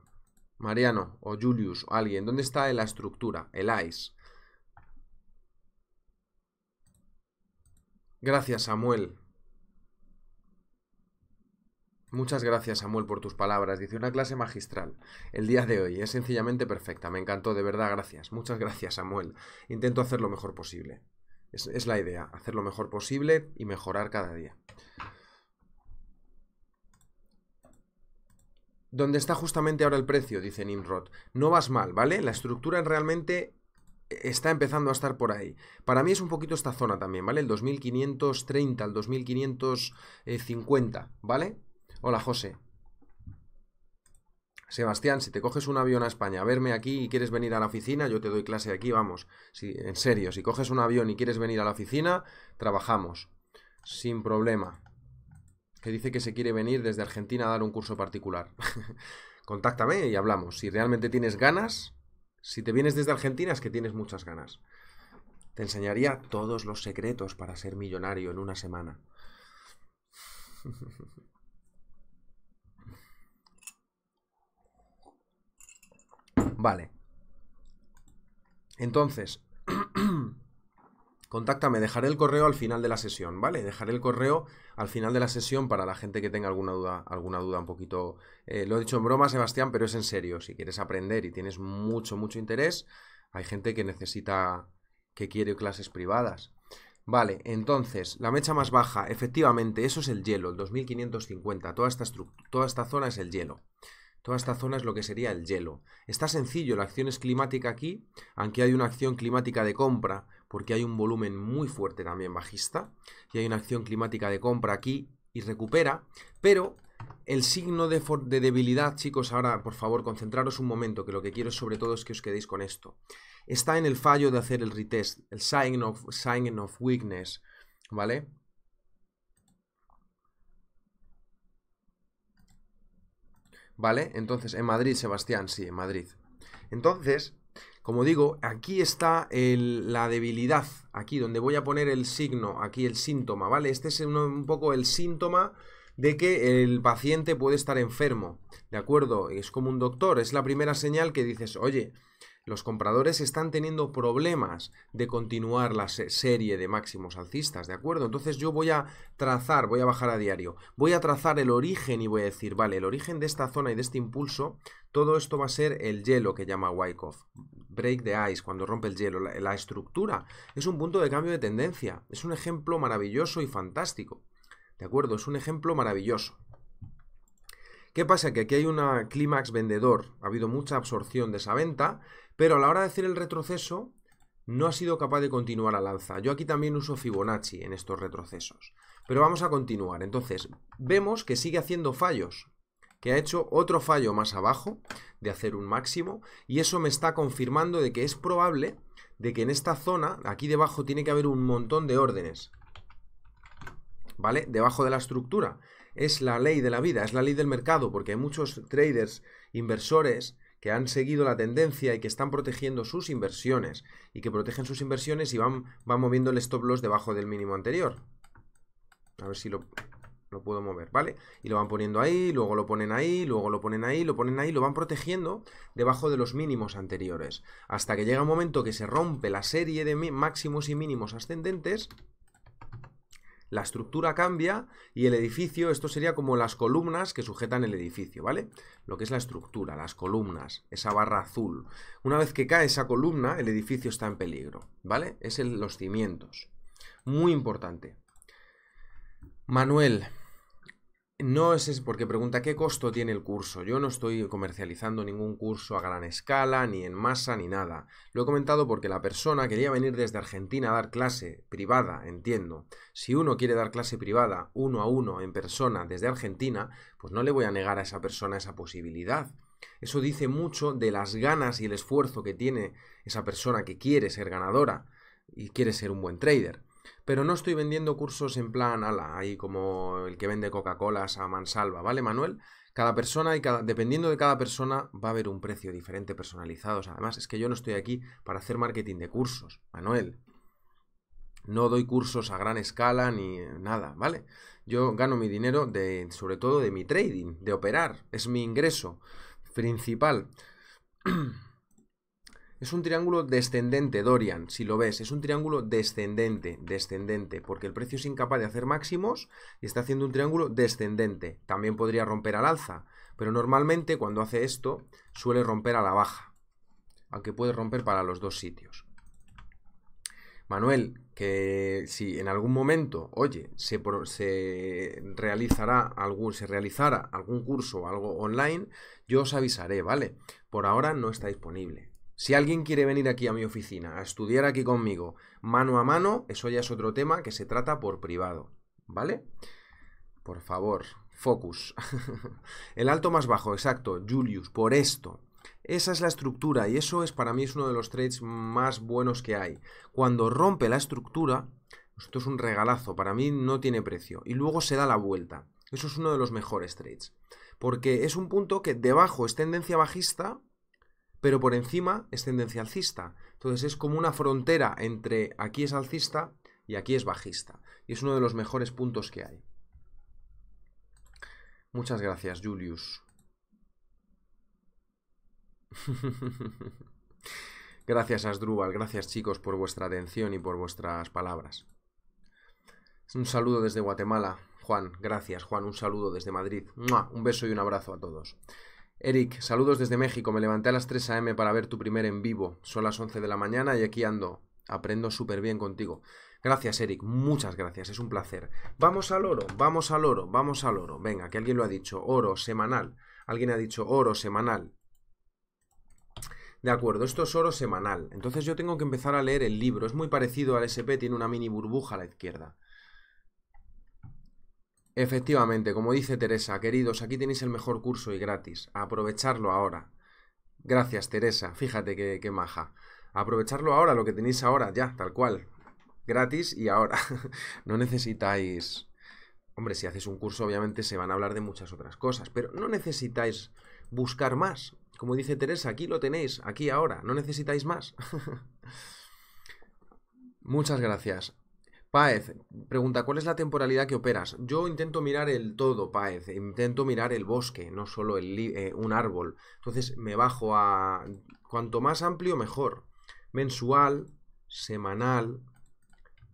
Speaker 1: Mariano o Julius o alguien. ¿Dónde está la estructura? El ice. Gracias, Samuel. Muchas gracias, Samuel, por tus palabras. Dice una clase magistral. El día de hoy es sencillamente perfecta. Me encantó, de verdad, gracias. Muchas gracias, Samuel. Intento hacer lo mejor posible. Es, la idea, hacer lo mejor posible y mejorar cada día. ¿Dónde está justamente ahora el precio? Dice Nimrod. No vas mal, ¿vale? La estructura es realmente está empezando a estar por ahí. Para mí es un poquito esta zona también, ¿vale? El 2530 al 2550, ¿vale? Hola, José. Sebastián, si te coges un avión a España a verme aquí y quieres venir a la oficina, yo te doy clase aquí, vamos. Si, en serio, si coges un avión y quieres venir a la oficina, trabajamos. Sin problema. Que dice que se quiere venir desde Argentina a dar un curso particular. Contáctame y hablamos. Si realmente tienes ganas, si te vienes desde Argentina es que tienes muchas ganas. Te enseñaría todos los secretos para ser millonario en una semana. Vale. Entonces, contáctame, dejaré el correo al final de la sesión, ¿vale? Dejaré el correo al final de la sesión para la gente que tenga alguna duda, alguna duda un poquito. Eh, lo he dicho en broma, Sebastián, pero es en serio. Si quieres aprender y tienes mucho, mucho interés, hay gente que necesita, que quiere clases privadas. Vale, entonces, la mecha más baja, efectivamente, eso es el hielo, el 2550. Toda esta, toda esta zona es el hielo. Toda esta zona es lo que sería el hielo. Está sencillo, la acción es climática aquí, aunque hay una acción climática de compra, porque hay un volumen muy fuerte también bajista y hay una acción climática de compra aquí y recupera, pero el signo de, de, debilidad, chicos, ahora por favor concentraros un momento, que lo que quiero sobre todo es que os quedéis con esto. Está en el fallo de hacer el retest, el sign of, sign of weakness, ¿vale? ¿Vale? Entonces, en Madrid, Sebastián, sí, en Madrid. Entonces, como digo, aquí está la debilidad, aquí donde voy a poner el signo, aquí el síntoma, ¿vale? Este es un, un poco el síntoma de que el paciente puede estar enfermo, ¿de acuerdo? Es como un doctor, es la primera señal que dices, oye, los compradores están teniendo problemas de continuar la serie de máximos alcistas, ¿de acuerdo? Entonces yo voy a trazar, voy a bajar a diario, voy a trazar el origen y voy a decir, vale, el origen de esta zona y de este impulso, todo esto va a ser el hielo que llama Wyckoff. Break the Ice, cuando rompe el hielo, la, estructura, es un punto de cambio de tendencia, es un ejemplo maravilloso y fantástico. ¿De acuerdo? Es un ejemplo maravilloso. ¿Qué pasa? Que aquí hay un clímax vendedor, ha habido mucha absorción de esa venta, pero a la hora de hacer el retroceso no ha sido capaz de continuar al alza. Yo aquí también uso Fibonacci en estos retrocesos. Pero vamos a continuar. Entonces, vemos que sigue haciendo fallos que ha hecho otro fallo más abajo de hacer un máximo y eso me está confirmando de que es probable de que en esta zona, aquí debajo tiene que haber un montón de órdenes, ¿vale? Debajo de la estructura. Es la ley de la vida, es la ley del mercado, porque hay muchos traders, inversores, que han seguido la tendencia y que están protegiendo sus inversiones y que protegen sus inversiones y van, van moviendo el stop loss debajo del mínimo anterior. A ver si lo lo puedo mover, ¿vale? Y lo van poniendo ahí, luego lo ponen ahí, luego lo ponen ahí, lo ponen ahí, lo van protegiendo debajo de los mínimos anteriores, hasta que llega un momento que se rompe la serie de máximos y mínimos ascendentes, la estructura cambia y el edificio, esto sería como las columnas que sujetan el edificio, ¿vale? Lo que es la estructura, las columnas, esa barra azul. Una vez que cae esa columna, el edificio está en peligro, ¿vale? Es el, los cimientos. Muy importante. Manuel, no es porque pregunta qué costo tiene el curso. Yo no estoy comercializando ningún curso a gran escala, ni en masa, ni nada. Lo he comentado porque la persona quería venir desde Argentina a dar clase privada, entiendo. Si uno quiere dar clase privada uno a uno en persona desde Argentina, pues no le voy a negar a esa persona esa posibilidad. Eso dice mucho de las ganas y el esfuerzo que tiene esa persona que quiere ser ganadora y quiere ser un buen trader pero no estoy vendiendo cursos en plan ala, ahí como el que vende Coca-Colas a mansalva, ¿vale, Manuel? Cada persona y cada, dependiendo de cada persona va a haber un precio diferente personalizado. además, es que yo no estoy aquí para hacer marketing de cursos, Manuel. No doy cursos a gran escala ni nada, ¿vale? Yo gano mi dinero de, sobre todo de mi trading, de operar. Es mi ingreso principal. Es un triángulo descendente, Dorian, si lo ves, es un triángulo descendente, descendente, porque el precio es incapaz de hacer máximos y está haciendo un triángulo descendente. También podría romper al alza, pero normalmente cuando hace esto suele romper a la baja, aunque puede romper para los dos sitios. Manuel, que si en algún momento, oye, se, realizará algún, se algún curso o algo online, yo os avisaré, ¿vale? Por ahora no está disponible. Si alguien quiere venir aquí a mi oficina, a estudiar aquí conmigo, mano a mano, eso ya es otro tema que se trata por privado, ¿vale? Por favor, focus. el alto más bajo, exacto, Julius, por esto. Esa es la estructura y eso es para mí es uno de los trades más buenos que hay. Cuando rompe la estructura, esto es un regalazo, para mí no tiene precio. Y luego se da la vuelta. Eso es uno de los mejores trades. Porque es un punto que debajo es tendencia bajista, pero por encima es tendencia alcista. Entonces es como una frontera entre aquí es alcista y aquí es bajista. Y es uno de los mejores puntos que hay. Muchas gracias, Julius. gracias, Asdrúbal. Gracias, chicos, por vuestra atención y por vuestras palabras. Un saludo desde Guatemala. Juan, gracias. Juan, un saludo desde Madrid. Un beso y un abrazo a todos. Eric, saludos desde México. Me levanté a las 3 a.m. para ver tu primer en vivo. Son las 11 de la mañana y aquí ando. Aprendo súper bien contigo. Gracias, Eric. Muchas gracias. Es un placer. Vamos al oro, vamos al oro, vamos al oro. Venga, que alguien lo ha dicho. Oro semanal. Alguien ha dicho oro semanal. De acuerdo, esto es oro semanal. Entonces yo tengo que empezar a leer el libro. Es muy parecido al SP, tiene una mini burbuja a la izquierda. Efectivamente, como dice Teresa, queridos, aquí tenéis el mejor curso y gratis. Aprovecharlo ahora. Gracias, Teresa. Fíjate qué maja. Aprovecharlo ahora, lo que tenéis ahora, ya, tal cual. Gratis y ahora. no necesitáis... Hombre, si haces un curso, obviamente se van a hablar de muchas otras cosas, pero no necesitáis buscar más. Como dice Teresa, aquí lo tenéis, aquí ahora. No necesitáis más. muchas gracias. Paez pregunta, ¿cuál es la temporalidad que operas? Yo intento mirar el todo, Paez. intento mirar el bosque, no solo el eh, un árbol. Entonces me bajo a... Cuanto más amplio, mejor. Mensual, semanal,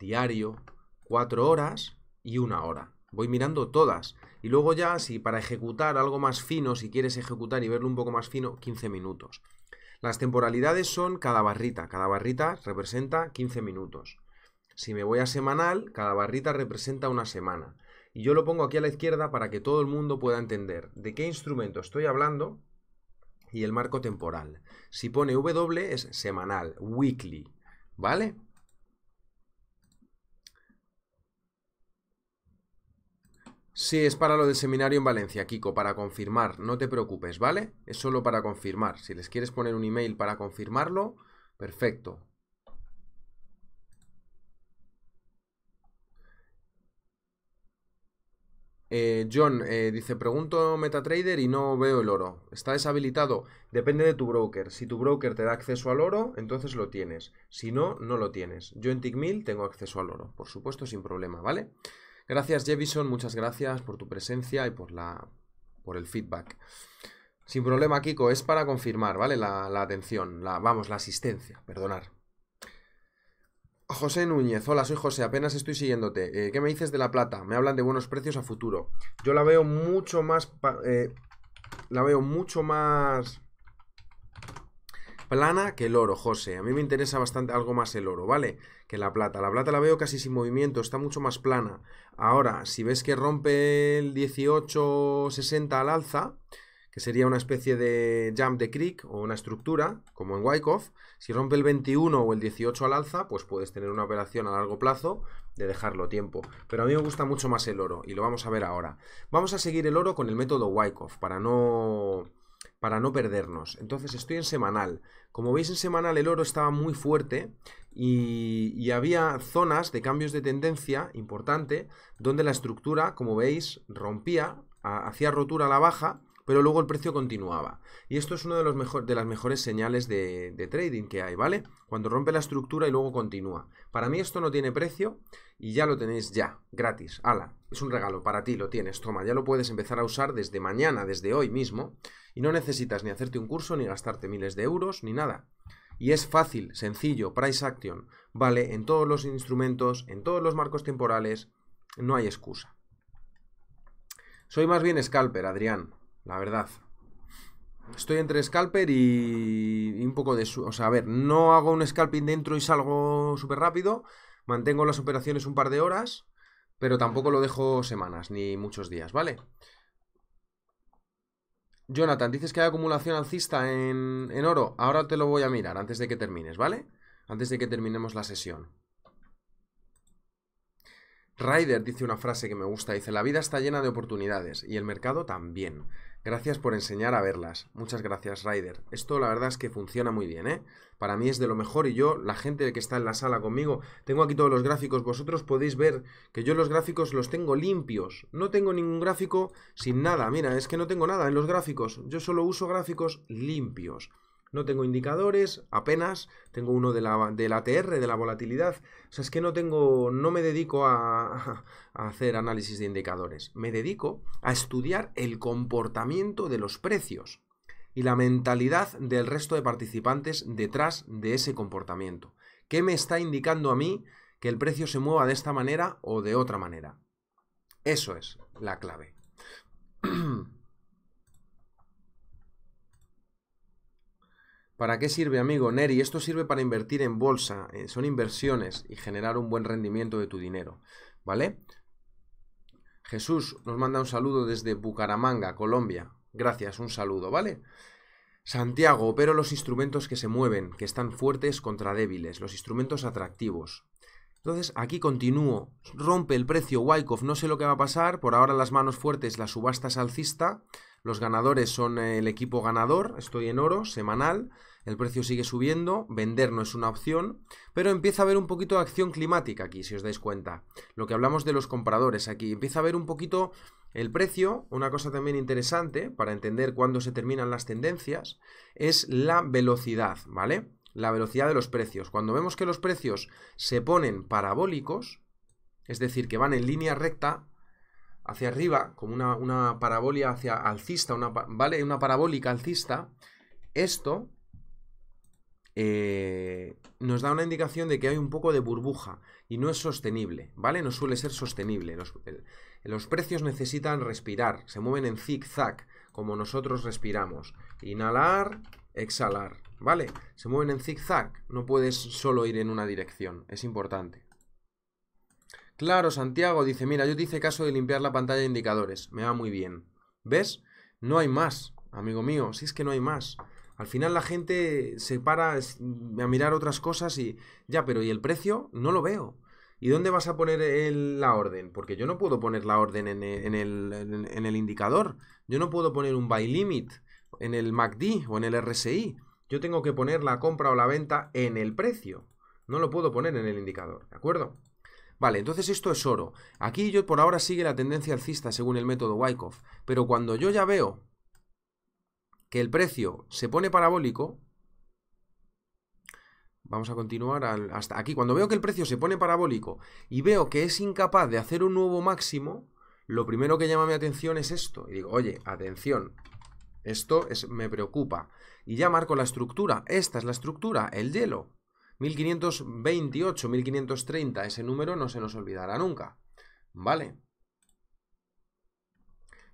Speaker 1: diario, cuatro horas y una hora. Voy mirando todas. Y luego ya, si para ejecutar algo más fino, si quieres ejecutar y verlo un poco más fino, 15 minutos. Las temporalidades son cada barrita. Cada barrita representa 15 minutos. Si me voy a semanal, cada barrita representa una semana. Y yo lo pongo aquí a la izquierda para que todo el mundo pueda entender de qué instrumento estoy hablando y el marco temporal. Si pone W es semanal, weekly, ¿vale? Sí, es para lo del seminario en Valencia, Kiko, para confirmar, no te preocupes, ¿vale? Es solo para confirmar. Si les quieres poner un email para confirmarlo, perfecto. Eh, John eh, dice, pregunto MetaTrader y no veo el oro. Está deshabilitado. Depende de tu broker. Si tu broker te da acceso al oro, entonces lo tienes. Si no, no lo tienes. Yo en TickMill tengo acceso al oro, por supuesto, sin problema, ¿vale? Gracias Jevison, muchas gracias por tu presencia y por, la, por el feedback. Sin problema, Kiko, es para confirmar, ¿vale? La, la atención, la, vamos, la asistencia, perdonar. José Núñez, hola, soy José, apenas estoy siguiéndote. Eh, ¿Qué me dices de La Plata? Me hablan de buenos precios a futuro. Yo la veo mucho más... Eh, la veo mucho más plana que el oro, José. A mí me interesa bastante algo más el oro, ¿vale? Que la plata. La plata la veo casi sin movimiento, está mucho más plana. Ahora, si ves que rompe el 18.60 al alza, que sería una especie de jump de creek o una estructura, como en Wyckoff. Si rompe el 21 o el 18 al alza, pues puedes tener una operación a largo plazo de dejarlo tiempo. Pero a mí me gusta mucho más el oro y lo vamos a ver ahora. Vamos a seguir el oro con el método Wyckoff para no para no perdernos. Entonces estoy en semanal. Como veis en semanal el oro estaba muy fuerte y, y, había zonas de cambios de tendencia importante donde la estructura, como veis, rompía, hacía rotura a la baja pero luego el precio continuaba. Y esto es una de, de las mejores señales de, de, trading que hay, ¿vale? Cuando rompe la estructura y luego continúa. Para mí esto no tiene precio y ya lo tenéis ya, gratis, ala, es un regalo, para ti lo tienes, toma, ya lo puedes empezar a usar desde mañana, desde hoy mismo, y no necesitas ni hacerte un curso, ni gastarte miles de euros, ni nada. Y es fácil, sencillo, price action, vale en todos los instrumentos, en todos los marcos temporales, no hay excusa. Soy más bien scalper, Adrián la verdad. Estoy entre scalper y, y un poco de... Su o sea, a ver, no hago un scalping dentro y salgo súper rápido. Mantengo las operaciones un par de horas, pero tampoco lo dejo semanas ni muchos días, ¿vale? Jonathan, dices que hay acumulación alcista en, en oro. Ahora te lo voy a mirar antes de que termines, ¿vale? Antes de que terminemos la sesión. Ryder dice una frase que me gusta, dice, la vida está llena de oportunidades y el mercado también. Gracias por enseñar a verlas. Muchas gracias, Ryder. Esto la verdad es que funciona muy bien, ¿eh? Para mí es de lo mejor y yo, la gente que está en la sala conmigo, tengo aquí todos los gráficos. Vosotros podéis ver que yo los gráficos los tengo limpios. No tengo ningún gráfico sin nada. Mira, es que no tengo nada en los gráficos. Yo solo uso gráficos limpios. No tengo indicadores, apenas. Tengo uno de la, del ATR, de la volatilidad. O sea, es que no tengo, no me dedico a hacer análisis de indicadores. Me dedico a estudiar el comportamiento de los precios y la mentalidad del resto de participantes detrás de ese comportamiento. ¿Qué me está indicando a mí que el precio se mueva de esta manera o de otra manera? Eso es la clave. ¿Para qué sirve, amigo? Neri, esto sirve para invertir en bolsa, eh, son inversiones y generar un buen rendimiento de tu dinero, ¿vale? Jesús nos manda un saludo desde Bucaramanga, Colombia. Gracias, un saludo, ¿vale? Santiago, pero los instrumentos que se mueven, que están fuertes contra débiles, los instrumentos atractivos. Entonces, aquí continúo. Rompe el precio Wyckoff, no sé lo que va a pasar. Por ahora las manos fuertes, la subasta es alcista. Los ganadores son eh, el equipo ganador, estoy en oro, semanal el precio sigue subiendo, vender no es una opción, pero empieza a haber un poquito de acción climática aquí, si os dais cuenta. Lo que hablamos de los compradores aquí, empieza a haber un poquito el precio, una cosa también interesante para entender cuándo se terminan las tendencias, es la velocidad, ¿vale? La velocidad de los precios. Cuando vemos que los precios se ponen parabólicos, es decir, que van en línea recta, hacia arriba, como una, una hacia alcista, una, ¿vale? Una parabólica alcista, esto eh, nos da una indicación de que hay un poco de burbuja y no es sostenible, ¿vale? No suele ser sostenible. Los, los precios necesitan respirar, se mueven en zig-zag, como nosotros respiramos. Inhalar, exhalar, ¿vale? Se mueven en zig-zag, no puedes solo ir en una dirección, es importante. Claro, Santiago dice, mira, yo te hice caso de limpiar la pantalla de indicadores, me va muy bien. ¿Ves? No hay más, amigo mío, si es que no hay más. Al final la gente se para mm, a mirar otras cosas y ya, pero ¿y el precio? No lo veo. ¿Y dónde vas a poner la orden? Porque yo no puedo poner la orden en e, el, en el, indicador. Yo no puedo poner un buy limit en el MACD o en el RSI. Yo tengo que poner la compra o la venta en el precio. No lo puedo poner en el indicador, ¿de acuerdo? Vale, entonces esto es oro. Aquí yo por ahora sigue la tendencia alcista según el método Wyckoff. Pero cuando yo ya veo que el precio se pone parabólico, vamos a continuar hasta aquí, cuando veo que el precio se pone parabólico y veo que es incapaz de hacer un nuevo máximo, lo primero que llama mi atención es esto. Y digo, oye, atención, esto es, me preocupa. Y ya marco la estructura. Esta es la estructura, el hielo. 1528, 1530, ese número no se nos olvidará nunca. ¿Vale?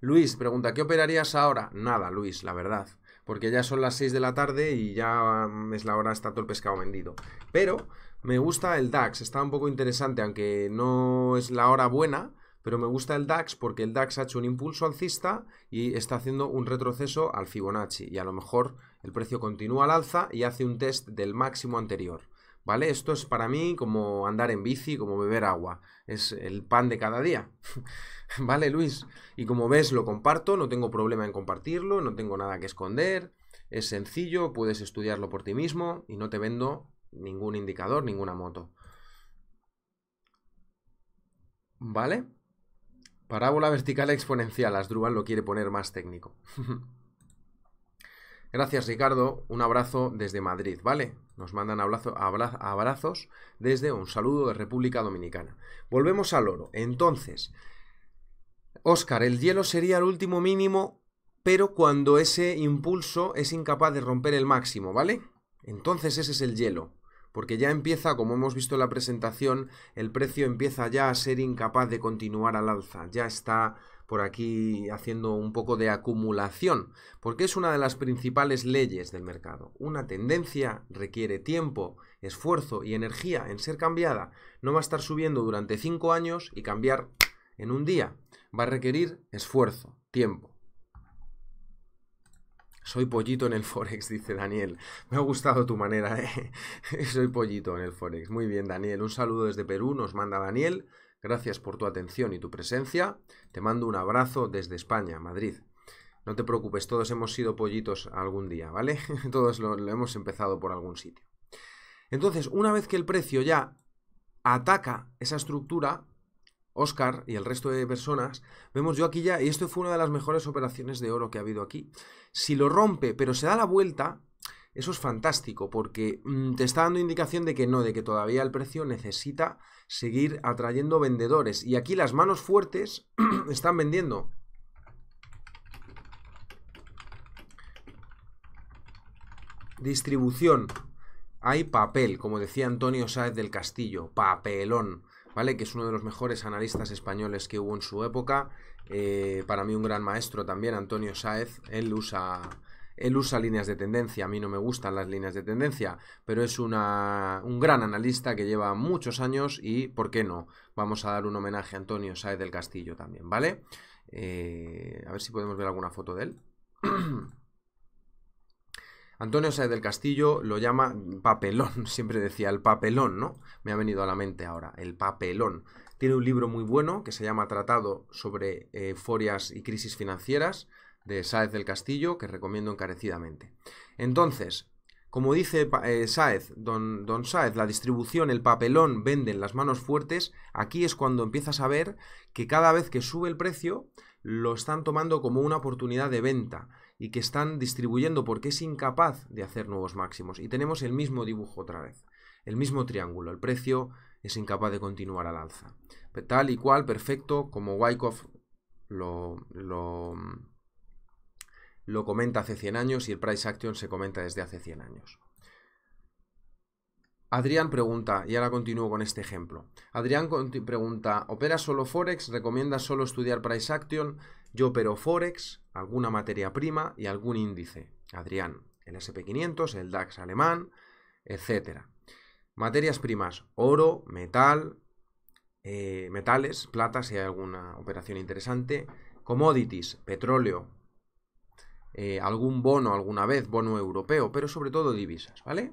Speaker 1: Luis pregunta, ¿qué operarías ahora? Nada, Luis, la verdad. Porque ya son las 6 de la tarde y ya mm, es la hora, está todo el pescado vendido. Pero me gusta el DAX, está un poco interesante, aunque no es la hora buena, pero me gusta el DAX porque el DAX ha hecho un impulso alcista y está haciendo un retroceso al Fibonacci. Y a lo mejor el precio continúa al alza y hace un test del máximo anterior. ¿Vale? Esto es para mí como andar en bici, como beber agua. Es el pan de cada día. ¿Vale, Luis? Y como ves, lo comparto, no tengo problema en compartirlo, no tengo nada que esconder. Es sencillo, puedes estudiarlo por ti mismo y no te vendo ningún indicador, ninguna moto. ¿Vale? Parábola vertical exponencial, Asdrúbal lo quiere poner más técnico. Gracias Ricardo, un abrazo desde Madrid, ¿vale? Nos mandan abrazos desde un saludo de República Dominicana. Volvemos al oro. Entonces, Oscar, el hielo sería el último mínimo, pero cuando ese impulso es incapaz de romper el máximo, ¿vale? Entonces ese es el hielo. Porque ya empieza, como hemos visto en la presentación, el precio empieza ya a ser incapaz de continuar al alza. Ya está por aquí haciendo un poco de acumulación, porque es una de las principales leyes del mercado. Una tendencia requiere tiempo, esfuerzo y energía en ser cambiada. No va a estar subiendo durante 5 años y cambiar en un día. Va a requerir esfuerzo, tiempo. Soy pollito en el Forex, dice Daniel. Me ha gustado tu manera, ¿eh? Soy pollito en el Forex. Muy bien, Daniel. Un saludo desde Perú, nos manda Daniel. Gracias por tu atención y tu presencia. Te mando un abrazo desde España, Madrid. No te preocupes, todos hemos sido pollitos algún día, ¿vale? todos lo, hemos empezado por algún sitio. Entonces, una vez que el precio ya ataca esa estructura, Oscar y el resto de personas, vemos yo aquí ya, y esto fue una de las mejores operaciones de oro que ha habido aquí. Si lo rompe, pero se da la vuelta, eso es fantástico, porque mm, te está dando indicación de que no, de que todavía el precio necesita seguir atrayendo vendedores. Y aquí las manos fuertes están vendiendo. Distribución. Hay papel, como decía Antonio Sáez del Castillo, papelón, ¿vale? Que es uno de los mejores analistas españoles que hubo en su época. Eh, para mí un gran maestro también, Antonio Sáez. Él usa él usa líneas de tendencia, a mí no me gustan las líneas de tendencia, pero es una, un gran analista que lleva muchos años y, ¿por qué no? Vamos a dar un homenaje a Antonio Saez del Castillo también, ¿vale? Eh, a ver si podemos ver alguna foto de él. Antonio Saez del Castillo lo llama papelón, siempre decía el papelón, ¿no? Me ha venido a la mente ahora, el papelón. Tiene un libro muy bueno que se llama Tratado sobre euforias eh, y crisis financieras de Saez del Castillo, que recomiendo encarecidamente. Entonces, como dice eh, Saez, don, don la distribución, el papelón, venden las manos fuertes, aquí es cuando empiezas a ver que cada vez que sube el precio, lo están tomando como una oportunidad de venta y que están distribuyendo porque es incapaz de hacer nuevos máximos. Y tenemos el mismo dibujo otra vez, el mismo triángulo, el precio es incapaz de continuar al alza. Tal y cual, perfecto, como Wyckoff lo, lo lo comenta hace 100 años y el price action se comenta desde hace 100 años. Adrián pregunta, y ahora continúo con este ejemplo. Adrián pregunta, ¿opera solo Forex? ¿Recomienda solo estudiar Price Action? Yo opero Forex, alguna materia prima y algún índice. Adrián, el SP500, el DAX alemán, etc. Materias primas, oro, metal, eh, metales, plata si hay alguna operación interesante. Commodities, petróleo, eh, algún bono alguna vez, bono europeo, pero sobre todo divisas, ¿vale?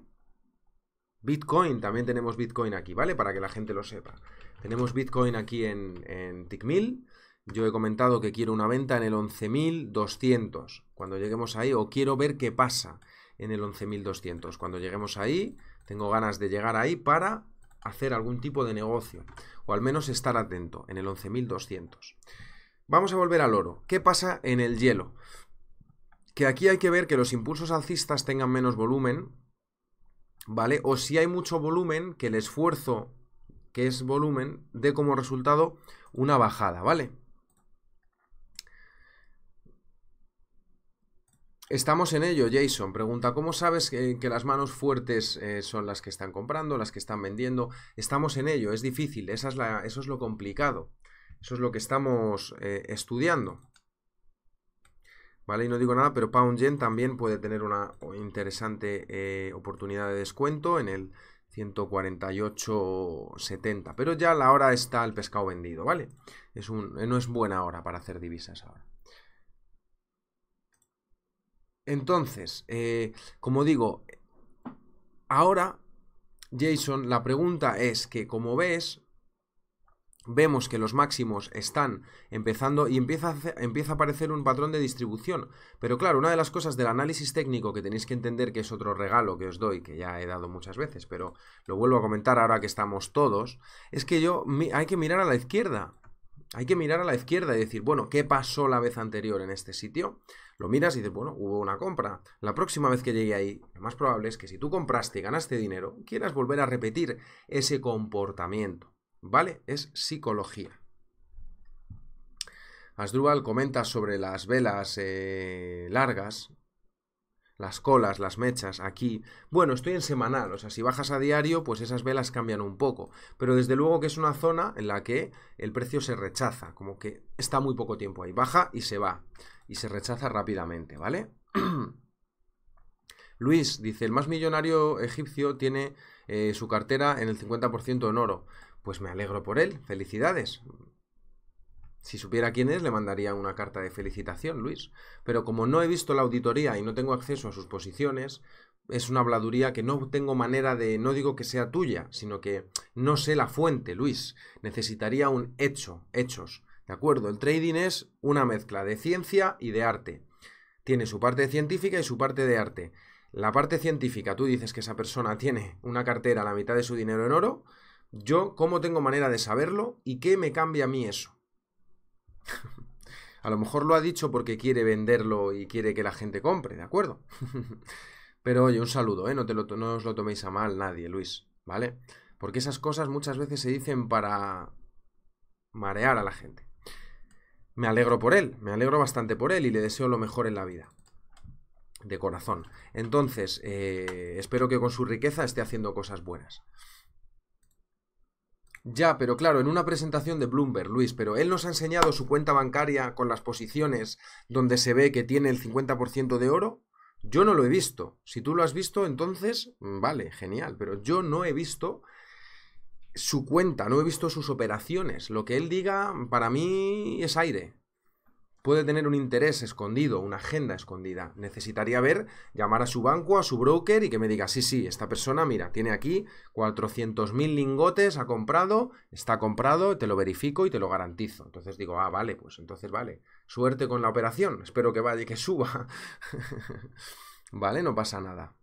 Speaker 1: Bitcoin, también tenemos Bitcoin aquí, ¿vale? Para que la gente lo sepa. Tenemos Bitcoin aquí en, en TICMIL. Yo he comentado que quiero una venta en el 11.200. Cuando lleguemos ahí, o quiero ver qué pasa en el 11.200. Cuando lleguemos ahí, tengo ganas de llegar ahí para hacer algún tipo de negocio. O al menos estar atento en el 11.200. Vamos a volver al oro. ¿Qué pasa en el hielo? que aquí hay que ver que los impulsos alcistas tengan menos volumen, ¿vale? O si hay mucho volumen, que el esfuerzo, que es volumen, dé como resultado una bajada, ¿vale? Estamos en ello, Jason. Pregunta, ¿cómo sabes que, las manos fuertes eh, son las que están comprando, las que están vendiendo? Estamos en ello, es difícil, eso es lo complicado, eso es lo que estamos eh, estudiando. ¿vale? Y no digo nada, pero Pound Yen también puede tener una interesante eh, oportunidad de descuento en el 148.70. Pero ya la hora está el pescado vendido, ¿vale? Es un, eh, no es buena hora para hacer divisas ahora. Entonces, eh, como digo, ahora, Jason, la pregunta es que, como ves, vemos que los máximos están empezando y empieza a, empieza a aparecer un patrón de distribución. Pero claro, una de las cosas del análisis técnico que tenéis que entender, que es otro regalo que os doy, que ya he dado muchas veces, pero lo vuelvo a comentar ahora que estamos todos, es que yo hay que mirar a la izquierda. Hay que mirar a la izquierda y decir, bueno, ¿qué pasó la vez anterior en este sitio? Lo miras y dices, bueno, hubo una compra. La próxima vez que llegue ahí, lo más probable es que si tú compraste y ganaste dinero, quieras volver a repetir ese comportamiento. ¿vale? Es psicología. Asdrubal comenta sobre las velas eh, largas, las colas, las mechas, aquí. Bueno, estoy en semanal, o sea, si bajas a diario, pues esas velas cambian un poco. Pero desde luego que es una zona en la que el precio se rechaza, como que está muy poco tiempo ahí, baja y se va. Y se rechaza rápidamente, ¿vale? Luis dice, el más millonario egipcio tiene eh, su cartera en el 50% en oro. Pues me alegro por él, felicidades. Si supiera quién es, le mandaría una carta de felicitación, Luis. Pero como no he visto la auditoría y no tengo acceso a sus posiciones, es una habladuría que no tengo manera de, no digo que sea tuya, sino que no sé la fuente, Luis. Necesitaría un hecho, hechos. ¿De acuerdo? El trading es una mezcla de ciencia y de arte. Tiene su parte científica y su parte de arte. La parte científica, tú dices que esa persona tiene una cartera, la mitad de su dinero en oro, yo, ¿cómo tengo manera de saberlo? ¿Y qué me cambia a mí eso? a lo mejor lo ha dicho porque quiere venderlo y quiere que la gente compre, ¿de acuerdo? Pero oye, un saludo, ¿eh? No, lo, os lo toméis a mal nadie, Luis, ¿vale? Porque esas cosas muchas veces se dicen para marear a la gente. Me alegro por él, me alegro bastante por él y le deseo lo mejor en la vida de corazón. Entonces, eh, espero que con su riqueza esté haciendo cosas buenas. Ya, pero claro, en una presentación de Bloomberg, Luis, pero él nos ha enseñado su cuenta bancaria con las posiciones donde se ve que tiene el 50% de oro. Yo no lo he visto. Si tú lo has visto, entonces, mm, vale, genial, pero yo no he visto su cuenta, no he visto sus operaciones. Lo que él diga, para mí, es aire puede tener un interés escondido, una agenda escondida. Necesitaría ver, llamar a su banco, a su broker y que me diga, sí, sí, esta persona, mira, tiene aquí 400.000 lingotes, ha comprado, está comprado, te lo verifico y te lo garantizo. Entonces digo, ah, vale, pues entonces vale. Suerte con la operación, espero que vaya y que suba. vale, no pasa nada.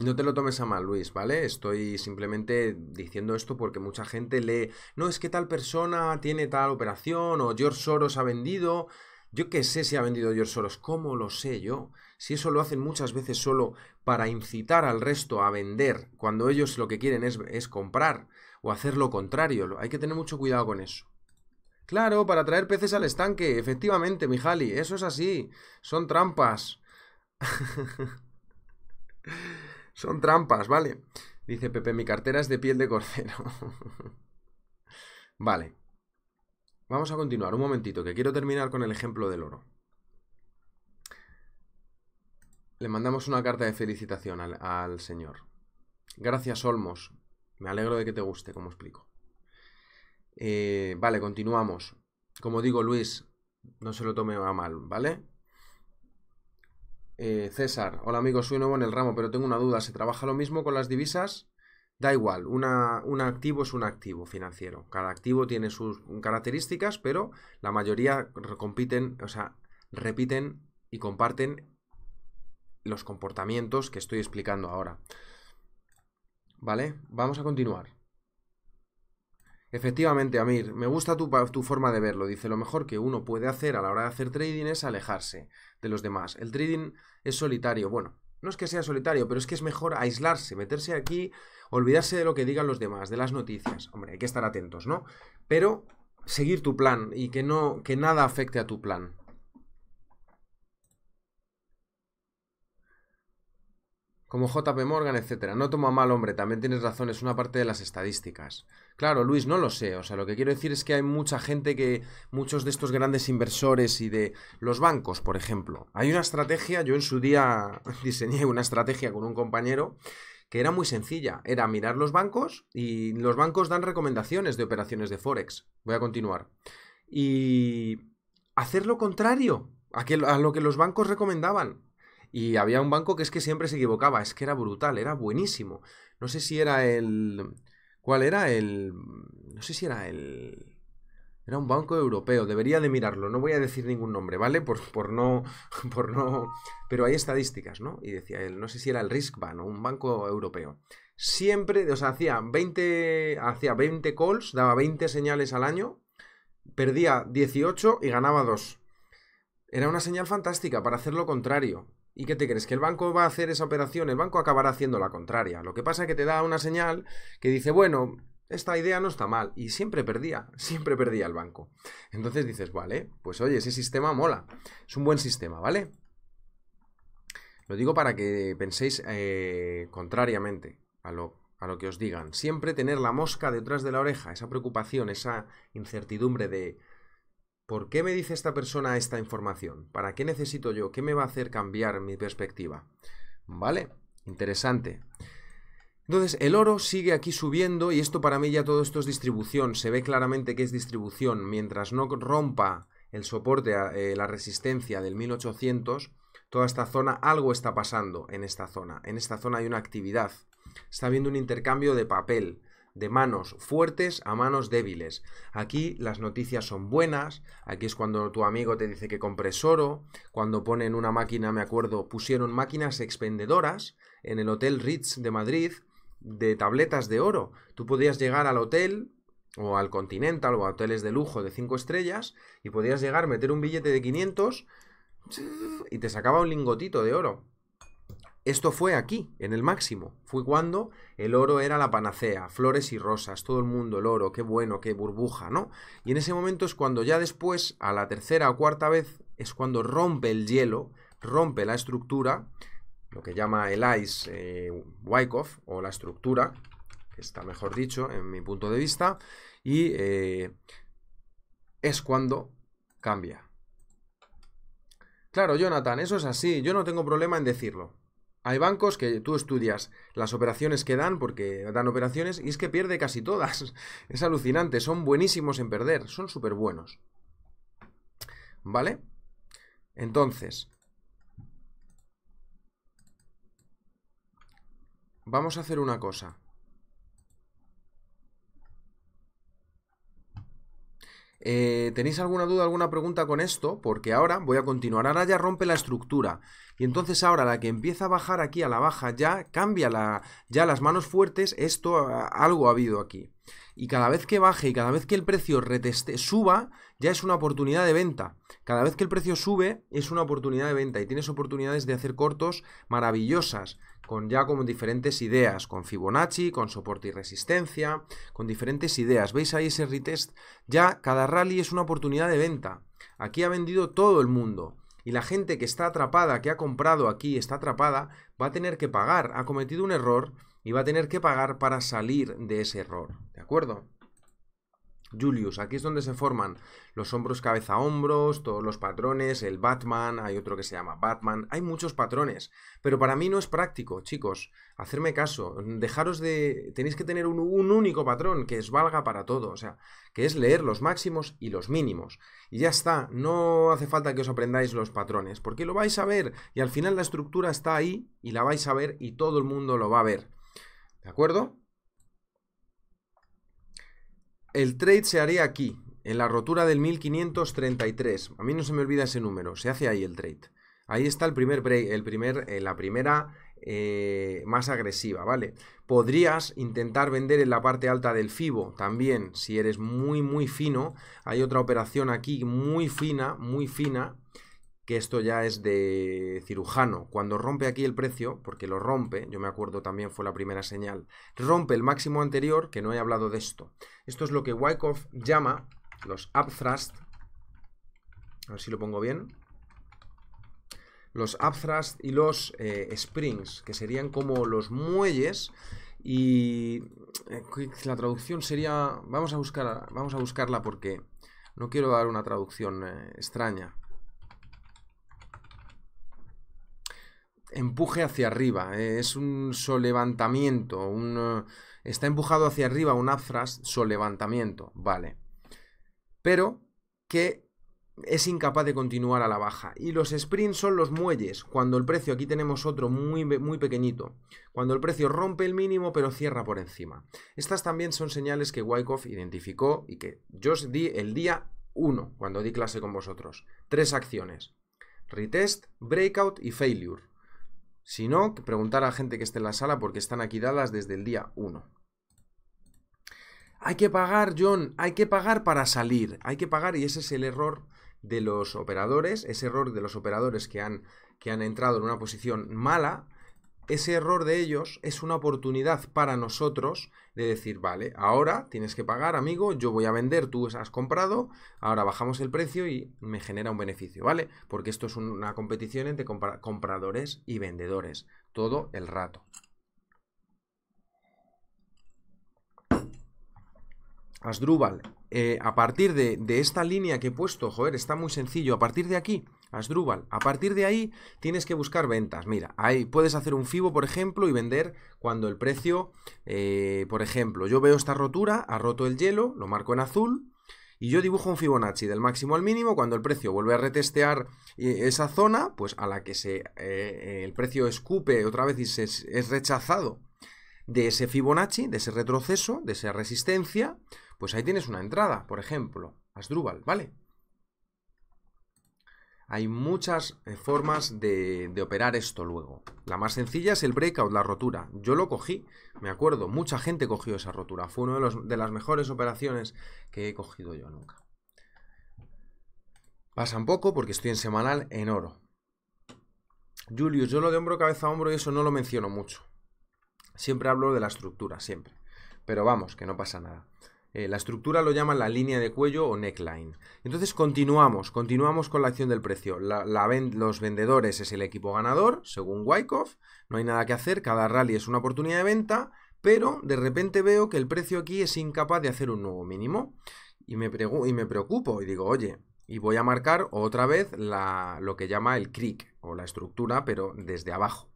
Speaker 1: No te lo tomes a mal, Luis, ¿vale? Estoy simplemente diciendo esto porque mucha gente lee, no, es que tal persona tiene tal operación o George Soros ha vendido. Yo qué sé si ha vendido George Soros, ¿cómo lo sé yo? Si eso lo hacen muchas veces solo para incitar al resto a vender, cuando ellos lo que quieren es, comprar o hacer lo contrario. Hay que tener mucho cuidado con eso. Claro, para traer peces al estanque, efectivamente, Mijali, eso es así. Son trampas. Son trampas, ¿vale? Dice Pepe, mi cartera es de piel de cordero. vale. Vamos a continuar un momentito, que quiero terminar con el ejemplo del oro. Le mandamos una carta de felicitación al, señor. Gracias, Olmos. Me alegro de que te guste, como explico. Eh, vale, continuamos. Como digo, Luis, no se lo tome a mal, ¿vale? Eh, César, hola amigos, soy nuevo en el ramo, pero tengo una duda. ¿Se trabaja lo mismo con las divisas? Da igual, un activo es un activo financiero. Cada activo tiene sus características, pero la mayoría compiten, o sea, repiten y comparten los comportamientos que estoy explicando ahora. ¿Vale? Vamos a continuar. Efectivamente, Amir, me gusta tu, forma de verlo. Dice, lo mejor que uno puede hacer a la hora de hacer trading es alejarse de los demás. El trading es solitario. Bueno, no es que sea solitario, pero es que es mejor aislarse, meterse aquí, olvidarse de lo que digan los demás, de las noticias. Hombre, hay que estar atentos, ¿no? Pero seguir tu plan y que, no, que nada afecte a tu plan. Como JP Morgan, etc. No toma mal, hombre, también tienes razón, es una parte de las estadísticas. Claro, Luis, no lo sé. O sea, lo que quiero decir es que hay mucha gente que, muchos de estos grandes inversores y de los bancos, por ejemplo. Hay una estrategia, yo en su día diseñé una estrategia con un compañero que era muy sencilla. Era mirar los bancos y los bancos dan recomendaciones de operaciones de Forex. Voy a continuar. Y hacer lo contrario a, lo que los bancos recomendaban. Y había un banco que es que siempre se equivocaba. Es que era brutal, era buenísimo. No sé si era el ¿Cuál era? El... Mm, no sé si era el... Era un banco europeo, debería de mirarlo, no voy a decir ningún nombre, ¿vale? Por, no, por no... Pero hay estadísticas, ¿no? Y decía él, no sé si era el Riskban o un banco europeo. Siempre, o sea, hacía 20, hacía 20 calls, daba 20 señales al año, perdía 18 y ganaba 2. Era una señal fantástica para hacer lo contrario. ¿Y qué te crees? ¿Que el banco va a hacer esa operación? El banco acabará haciendo la contraria. Lo que pasa es que te da una señal que dice, bueno, esta idea no está mal. Y siempre perdía, siempre perdía el banco. Entonces dices, vale, pues oye, ese sistema mola. Es un buen sistema, ¿vale? Lo digo para que penséis eh, contrariamente a lo que os digan. Siempre tener la mosca detrás de la oreja, esa preocupación, esa incertidumbre de ¿Por qué me dice esta persona esta información? ¿Para qué necesito yo? ¿Qué me va a hacer cambiar mi perspectiva? ¿Vale? Interesante. Entonces, el oro sigue aquí subiendo y esto para mí ya todo esto es distribución. Se ve claramente que es distribución. Mientras no rompa el soporte, eh, la resistencia del 1800, toda esta zona, algo está pasando en esta zona. En esta zona hay una actividad. Está habiendo un intercambio de papel de manos fuertes a manos débiles. Aquí las noticias son buenas, aquí es cuando tu amigo te dice que compres oro, cuando ponen una máquina, me acuerdo, pusieron máquinas expendedoras en el Hotel Ritz de Madrid de tabletas de oro. Tú podías llegar al hotel o al Continental o a hoteles de lujo de 5 estrellas y podías llegar, meter un billete de 500 y te sacaba un lingotito de oro. Esto fue aquí, en el máximo. Fue cuando el oro era la panacea, flores y rosas, todo el mundo el oro, qué bueno, qué burbuja, ¿no? Y en ese momento es cuando ya después, a la tercera o cuarta vez, es cuando rompe el hielo, rompe la estructura, lo que llama el ice eh, Wyckoff, o la estructura, que está mejor dicho en mi punto de vista, y eh, es cuando cambia. Claro, Jonathan, eso es así, yo no tengo problema en decirlo. Hay bancos que tú estudias las operaciones que dan, porque dan operaciones, y es que pierde casi todas. Es alucinante, son buenísimos en perder, son súper buenos. ¿Vale? Entonces, vamos a hacer una cosa. Eh, ¿Tenéis alguna duda, alguna pregunta con esto? Porque ahora voy a continuar. Ahora ya rompe la estructura. Y entonces ahora la que empieza a bajar aquí a la baja ya cambia ya las manos fuertes. Esto algo ha habido aquí y cada vez que baje y cada vez que el precio reteste, suba, ya es una oportunidad de venta. Cada vez que el precio sube es una oportunidad de venta y tienes oportunidades de hacer cortos maravillosas, con ya como diferentes ideas, con Fibonacci, con soporte y resistencia, con diferentes ideas. ¿Veis ahí ese retest? Ya cada rally es una oportunidad de venta. Aquí ha vendido todo el mundo. Y la gente que está atrapada, que ha comprado aquí, está atrapada, va a tener que pagar. Ha cometido un error y va a tener que pagar para salir de ese error acuerdo? Julius, aquí es donde se forman los hombros cabeza hombros, todos los patrones, el Batman, hay otro que se llama Batman, hay muchos patrones, pero para mí no es práctico, chicos, hacerme caso, dejaros de, tenéis que tener un, un único patrón que os valga para todo, o sea, que es leer los máximos y los mínimos, y ya está, no hace falta que os aprendáis los patrones, porque lo vais a ver, y al final la estructura está ahí, y la vais a ver, y todo el mundo lo va a ver, ¿de acuerdo? El trade se haría aquí, en la rotura del 1533. A mí no se me olvida ese número, se hace ahí el trade. Ahí está el primer break, el primer, eh, la primera eh, más agresiva, ¿vale? Podrías intentar vender en la parte alta del FIBO también, si eres muy, muy fino. Hay otra operación aquí muy fina, muy fina, que esto ya es de cirujano. Cuando rompe aquí el precio, porque lo rompe, yo me acuerdo también fue la primera señal, rompe el máximo anterior, que no he hablado de esto. Esto es lo que Wyckoff llama los upthrust, a ver si lo pongo bien, los upthrust y los eh, springs, que serían como los muelles y eh, la traducción sería, vamos a, buscar, vamos a buscarla porque no quiero dar una traducción eh, extraña. empuje hacia arriba, eh, es un solevantamiento, un, eh, está empujado hacia arriba un upthrust solevantamiento, vale. Pero que es incapaz de continuar a la baja. Y los sprints son los muelles, cuando el precio, aquí tenemos otro muy, muy pequeñito, cuando el precio rompe el mínimo pero cierra por encima. Estas también son señales que Wyckoff identificó y que yo os di el día 1, cuando di clase con vosotros. Tres acciones, retest, breakout y failure. Si no, preguntar a la gente que esté en la sala porque están aquí dadas desde el día 1. Hay que pagar, John, hay que pagar para salir. Hay que pagar y ese es el error de los operadores, ese error de los operadores que han, que han entrado en una posición mala ese error de ellos es una oportunidad para nosotros de decir, vale, ahora tienes que pagar, amigo, yo voy a vender, tú has comprado, ahora bajamos el precio y me genera un beneficio, ¿vale? Porque esto es una competición entre compradores y vendedores, todo el rato. Asdrúbal, eh, a partir de, de esta línea que he puesto, joder, está muy sencillo, a partir de aquí Asdrúbal. A partir de ahí tienes que buscar ventas. Mira, ahí puedes hacer un FIBO, por ejemplo, y vender cuando el precio, eh, por ejemplo, yo veo esta rotura, ha roto el hielo, lo marco en azul, y yo dibujo un Fibonacci del máximo al mínimo, cuando el precio vuelve a retestear eh, esa zona, pues a la que se, eh, el precio escupe otra vez y se, es rechazado de ese Fibonacci, de ese retroceso, de esa resistencia, pues ahí tienes una entrada, por ejemplo, Asdrúbal, ¿vale? Hay muchas eh, formas de, operar esto luego. La más sencilla es el breakout, la rotura. Yo lo cogí, me acuerdo, mucha gente cogió esa rotura. Fue una de, las mejores operaciones que he cogido yo nunca. Pasan poco porque estoy en semanal en oro. Julius, yo lo de hombro, cabeza, a hombro y eso no lo menciono mucho. Siempre hablo de la estructura, siempre. Pero vamos, que no pasa nada. Eh, la estructura lo llaman la línea de cuello o neckline. Entonces continuamos, continuamos con la acción del precio. los vendedores es el equipo ganador, según Wyckoff. No hay nada que hacer, cada rally es una oportunidad de venta, pero de repente veo que el precio aquí es incapaz de hacer un nuevo mínimo. Y me, y me preocupo y digo, oye, y voy a marcar otra vez lo que llama el crick, o la estructura, pero desde abajo,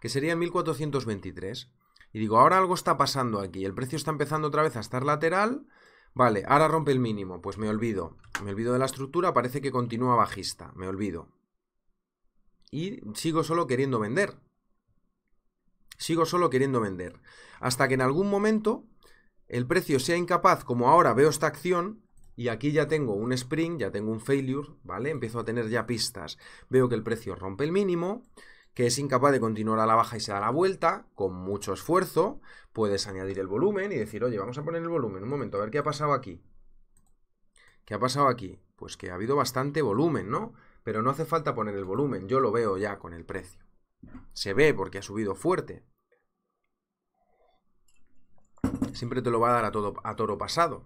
Speaker 1: que sería 1423 y digo, ahora algo está pasando aquí, el precio está empezando otra vez a estar lateral, vale, ahora rompe el mínimo, pues me olvido, me olvido de la estructura, parece que continúa bajista, me olvido. Y sigo solo queriendo vender. Sigo solo queriendo vender. Hasta que en algún momento el precio sea incapaz, como ahora veo esta acción, y aquí ya tengo un spring, ya tengo un failure, ¿vale? Empiezo a tener ya pistas. Veo que el precio rompe el mínimo, que es incapaz de continuar a la baja y se da la vuelta, con mucho esfuerzo, puedes añadir el volumen y decir, oye, vamos a poner el volumen, un momento, a ver qué ha pasado aquí. ¿Qué ha pasado aquí? Pues que ha habido bastante volumen, ¿no? Pero no hace falta poner el volumen, yo lo veo ya con el precio. Se ve porque ha subido fuerte. Siempre te lo va a dar a, todo, a toro pasado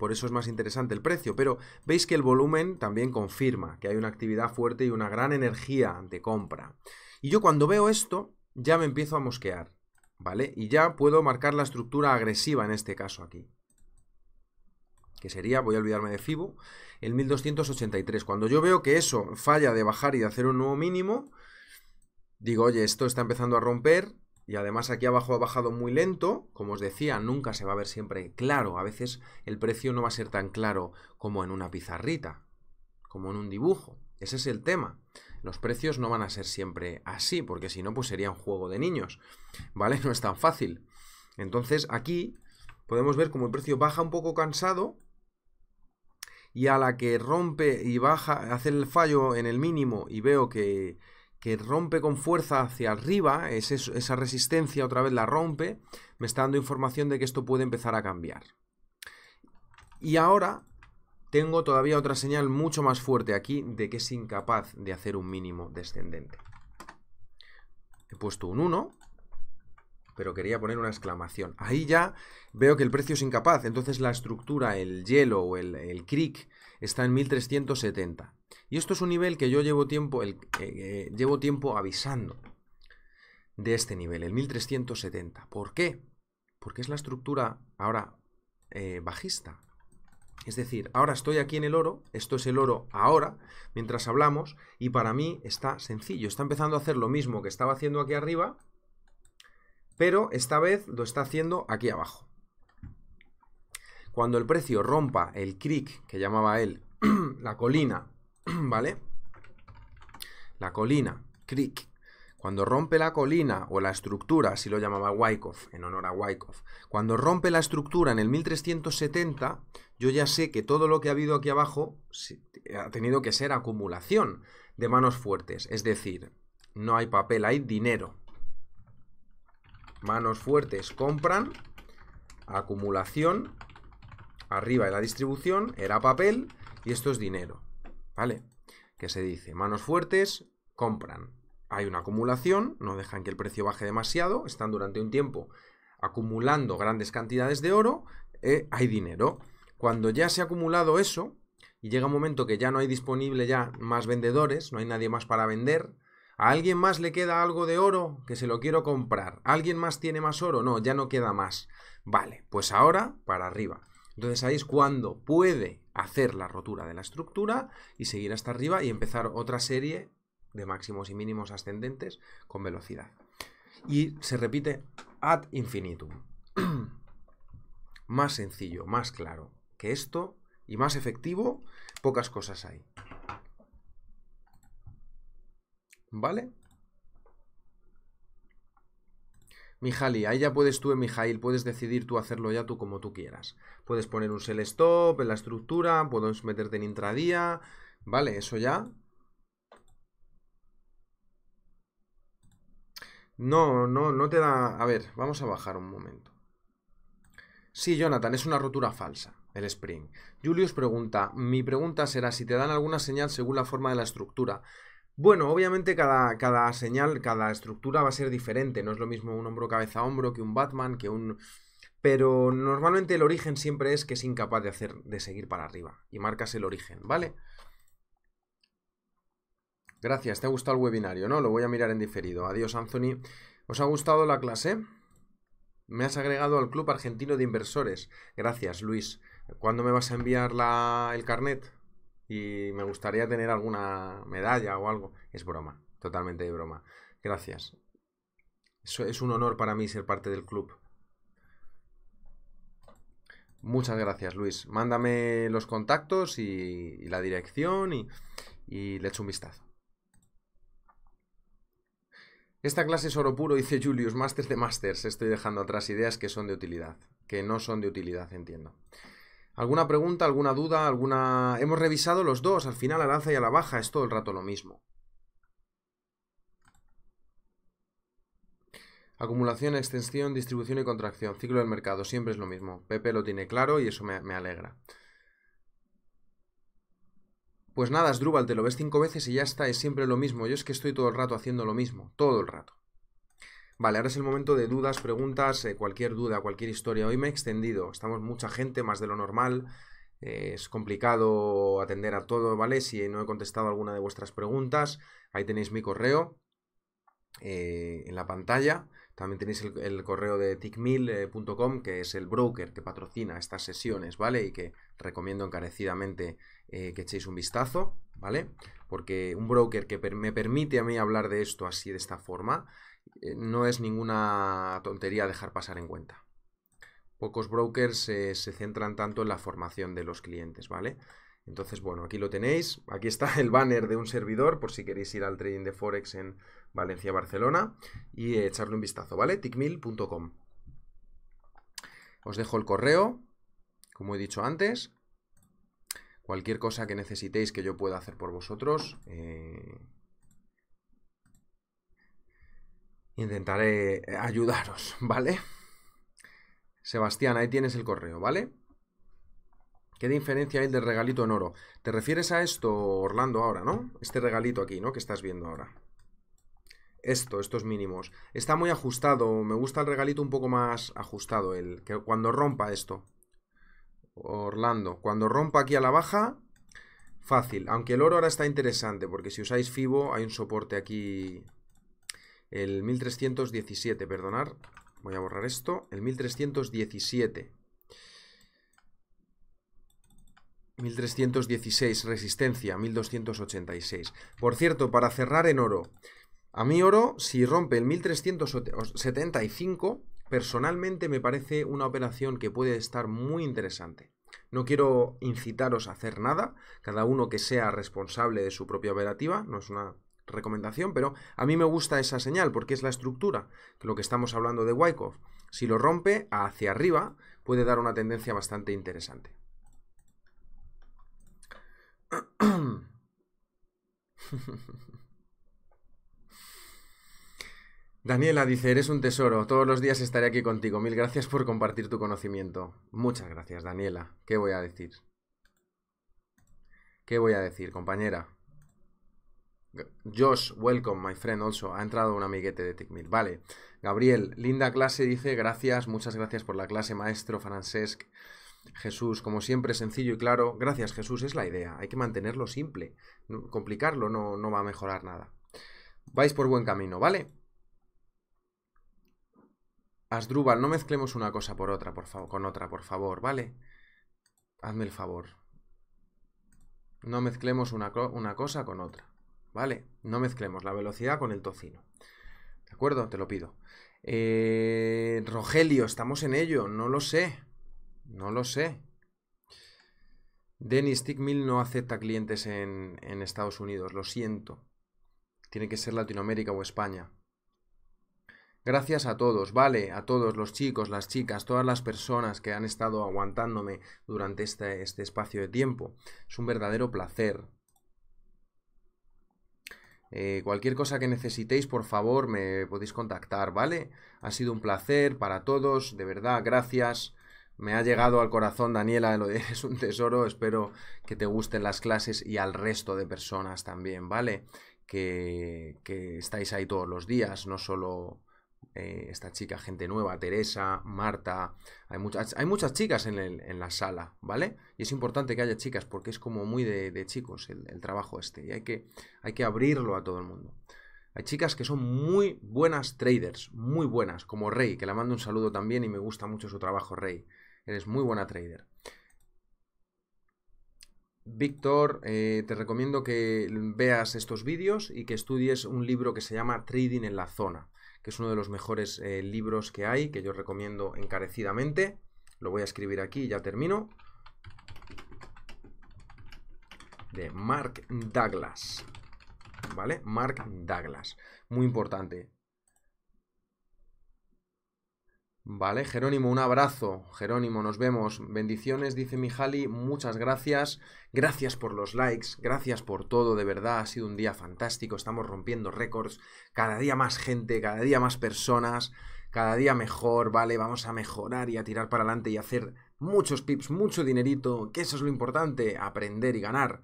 Speaker 1: por eso es más interesante el precio, pero veis que el volumen también confirma que hay una actividad fuerte y una gran energía de compra. Y yo cuando veo esto ya me empiezo a mosquear, ¿vale? Y ya puedo marcar la estructura agresiva en este caso aquí que sería, voy a olvidarme de FIBO, el 1283. Cuando yo veo que eso falla de bajar y de hacer un nuevo mínimo, digo, oye, esto está empezando a romper, y además aquí abajo ha bajado muy lento, como os decía, nunca se va a ver siempre claro, a veces el precio no va a ser tan claro como en una pizarrita, como en un dibujo. Ese es el tema. Los precios no van a ser siempre así, porque si no, pues sería un juego de niños, ¿vale? No es tan fácil. Entonces aquí podemos ver como el precio baja un poco cansado, y a la que rompe y baja, hace el fallo en el mínimo y veo que que rompe con fuerza hacia arriba, esa resistencia otra vez la rompe, me está dando información de que esto puede empezar a cambiar. Y ahora tengo todavía otra señal mucho más fuerte aquí de que es incapaz de hacer un mínimo descendente. He puesto un 1, pero quería poner una exclamación. Ahí ya veo que el precio es incapaz, entonces la estructura, el hielo o el, el crick está en 1370. Y esto es un nivel que yo llevo tiempo, eh, eh, llevo tiempo avisando de este nivel, el 1370. ¿Por qué? Porque es la estructura ahora eh, bajista. Es decir, ahora estoy aquí en el oro, esto es el oro ahora, mientras hablamos, y para mí está sencillo. Está empezando a hacer lo mismo que estaba haciendo aquí arriba, pero esta vez lo está haciendo aquí abajo. Cuando el precio rompa el cric, que llamaba él, la colina ¿vale? La colina, creek. Cuando rompe la colina o la estructura, así lo llamaba Wyckoff, en honor a Wyckoff, cuando rompe la estructura en el 1370, yo ya sé que todo lo que ha habido aquí abajo ha tenido que ser acumulación de manos fuertes. Es decir, no hay papel, hay dinero. Manos fuertes compran, acumulación, arriba de la distribución era papel y esto es dinero. ¿vale? Que se dice, manos fuertes compran. Hay una acumulación, no dejan que el precio baje demasiado, están durante un tiempo acumulando grandes cantidades de oro, eh, hay dinero. Cuando ya se ha acumulado eso, y llega un momento que ya no hay disponible ya más vendedores, no hay nadie más para vender, a alguien más le queda algo de oro que se lo quiero comprar, alguien más tiene más oro, no, ya no queda más. Vale, pues ahora para arriba. Entonces ahí es cuando puede hacer la rotura de la estructura y seguir hasta arriba y empezar otra serie de máximos y mínimos ascendentes con velocidad. Y se repite ad infinitum. más sencillo, más claro que esto y más efectivo, pocas cosas hay. ¿Vale? Mijali, ahí ya puedes tú, eh, Mijail, puedes decidir tú hacerlo ya tú como tú quieras. Puedes poner un sell stop en la estructura, puedes meterte en intradía, vale, eso ya. No, no, no te da... A ver, vamos a bajar un momento. Sí, Jonathan, es una rotura falsa, el Spring. Julius pregunta, mi pregunta será si te dan alguna señal según la forma de la estructura. Bueno, obviamente cada, cada señal, cada estructura va a ser diferente. No es lo mismo un hombro cabeza a hombro que un Batman, que un... Pero normalmente el origen siempre es que es incapaz de hacer, de seguir para arriba. Y marcas el origen, ¿vale? Gracias, te ha gustado el webinario, ¿no? Lo voy a mirar en diferido. Adiós, Anthony. ¿Os ha gustado la clase? Me has agregado al Club Argentino de Inversores. Gracias, Luis. ¿Cuándo me vas a enviar la, el carnet? y me gustaría tener alguna medalla o algo. Es broma, totalmente de broma. Gracias. Eso es un honor para mí ser parte del club. Muchas gracias, Luis. Mándame los contactos y, la dirección y, le echo un vistazo. Esta clase es oro puro, dice Julius, máster de masters. Estoy dejando atrás ideas que son de utilidad, que no son de utilidad, entiendo. ¿Alguna pregunta, alguna duda, alguna... Hemos revisado los dos, al final al la alza y a la baja es todo el rato lo mismo. Acumulación, extensión, distribución y contracción. Ciclo del mercado, siempre es lo mismo. Pepe lo tiene claro y eso me, alegra. Pues nada, drubal, te lo ves cinco veces y ya está, es siempre lo mismo. Yo es que estoy todo el rato haciendo lo mismo, todo el rato. Vale, ahora es el momento de dudas, preguntas, eh, cualquier duda, cualquier historia. Hoy me he extendido, estamos mucha gente, más de lo normal. Eh, es complicado atender a todo, ¿vale? Si no he contestado alguna de vuestras preguntas, ahí tenéis mi correo eh, en la pantalla. También tenéis el, correo de tickmill.com, que es el broker que patrocina estas sesiones, ¿vale? Y que recomiendo encarecidamente que echéis un vistazo, ¿vale? Porque un broker que me permite a mí hablar de esto así, de esta forma, eh, no es ninguna tontería dejar pasar en cuenta. Pocos brokers se centran tanto en la formación de los clientes, ¿vale? Entonces, bueno, aquí lo tenéis. Aquí está el banner de un servidor por si queréis ir al trading de Forex en Valencia, Barcelona y echarle un vistazo, ¿vale? ticmil.com. Os dejo el correo, como he dicho antes. Cualquier cosa que necesitéis que yo pueda hacer por vosotros, eh, Intentaré eh, ayudaros, ¿vale? Sebastián, ahí tienes el correo, ¿vale? ¿Qué diferencia hay del regalito en oro? Te refieres a esto, Orlando, ahora, ¿no? Este regalito aquí, ¿no? Que estás viendo ahora. Esto, estos mínimos. Está muy ajustado. Me gusta el regalito un poco más ajustado. El que cuando rompa esto. Orlando. Cuando rompa aquí a la baja. Fácil. Aunque el oro ahora está interesante. Porque si usáis FIBO hay un soporte aquí el 1317, perdonar, voy a borrar esto, el 1317. 1316, resistencia, 1286. Por cierto, para cerrar en oro, a mí oro, si rompe el 1375, personalmente me parece una operación que puede estar muy interesante. No quiero incitaros a hacer nada, cada uno que sea responsable de su propia operativa, no es una recomendación, pero a mí me gusta esa señal porque es la estructura, que lo que estamos hablando de Wyckoff. Si lo rompe hacia arriba, puede dar una tendencia bastante interesante. Daniela dice, eres un tesoro, todos los días estaré aquí contigo. Mil gracias por compartir tu conocimiento. Muchas gracias, Daniela. ¿Qué voy a decir? ¿Qué voy a decir, compañera? Josh, welcome, my friend also. Ha entrado un amiguete de Tickmill. Vale. Gabriel, linda clase, dice. Gracias, muchas gracias por la clase, maestro Francesc. Jesús, como siempre, sencillo y claro. Gracias, Jesús, es la idea. Hay que mantenerlo simple. Complicarlo no, va a mejorar nada. Vais por buen camino, ¿vale? Asdrúbal, no mezclemos una cosa por otra, por favor, con otra, por favor, ¿vale? Hazme el favor. No mezclemos una, una cosa con otra. ¿vale? No mezclemos la velocidad con el tocino. ¿De acuerdo? Te lo pido. Eh, Rogelio, estamos en ello. No lo sé. No lo sé. Dennis Tickmill no acepta clientes en, Estados Unidos. Lo siento. Tiene que ser Latinoamérica o España. Gracias a todos, vale, a todos los chicos, las chicas, todas las personas que han estado aguantándome durante este, este espacio de tiempo. Es un verdadero placer, eh, cualquier cosa que necesitéis, por favor, me podéis contactar, ¿vale? Ha sido un placer para todos, de verdad, gracias. Me ha llegado al corazón, Daniela, lo de un tesoro. Espero que te gusten las clases y al resto de personas también, ¿vale? Que, que estáis ahí todos los días, no solo eh, esta chica, gente nueva, Teresa, Marta, hay muchas, hay muchas chicas en, la sala, ¿vale? Y es importante que haya chicas porque es como muy de, chicos el, trabajo este y hay que, hay que abrirlo a todo el mundo. Hay chicas que son muy buenas traders, muy buenas, como Rey, que la mando un saludo también y me gusta mucho su trabajo, Rey. Eres muy buena trader. Víctor, eh, te recomiendo que veas estos vídeos y que estudies un libro que se llama Trading en la Zona que es uno de los mejores eh, libros que hay, que yo recomiendo encarecidamente. Lo voy a escribir aquí y ya termino. De Mark Douglas. ¿Vale? Mark Douglas. Muy importante. Vale, Jerónimo, un abrazo. Jerónimo, nos vemos. Bendiciones, dice Mijali. Muchas gracias. Gracias por los likes. Gracias por todo. De verdad, ha sido un día fantástico. Estamos rompiendo récords. Cada día más gente, cada día más personas. Cada día mejor, ¿vale? Vamos a mejorar y a tirar para adelante y hacer muchos pips, mucho dinerito. Que eso es lo importante, aprender y ganar.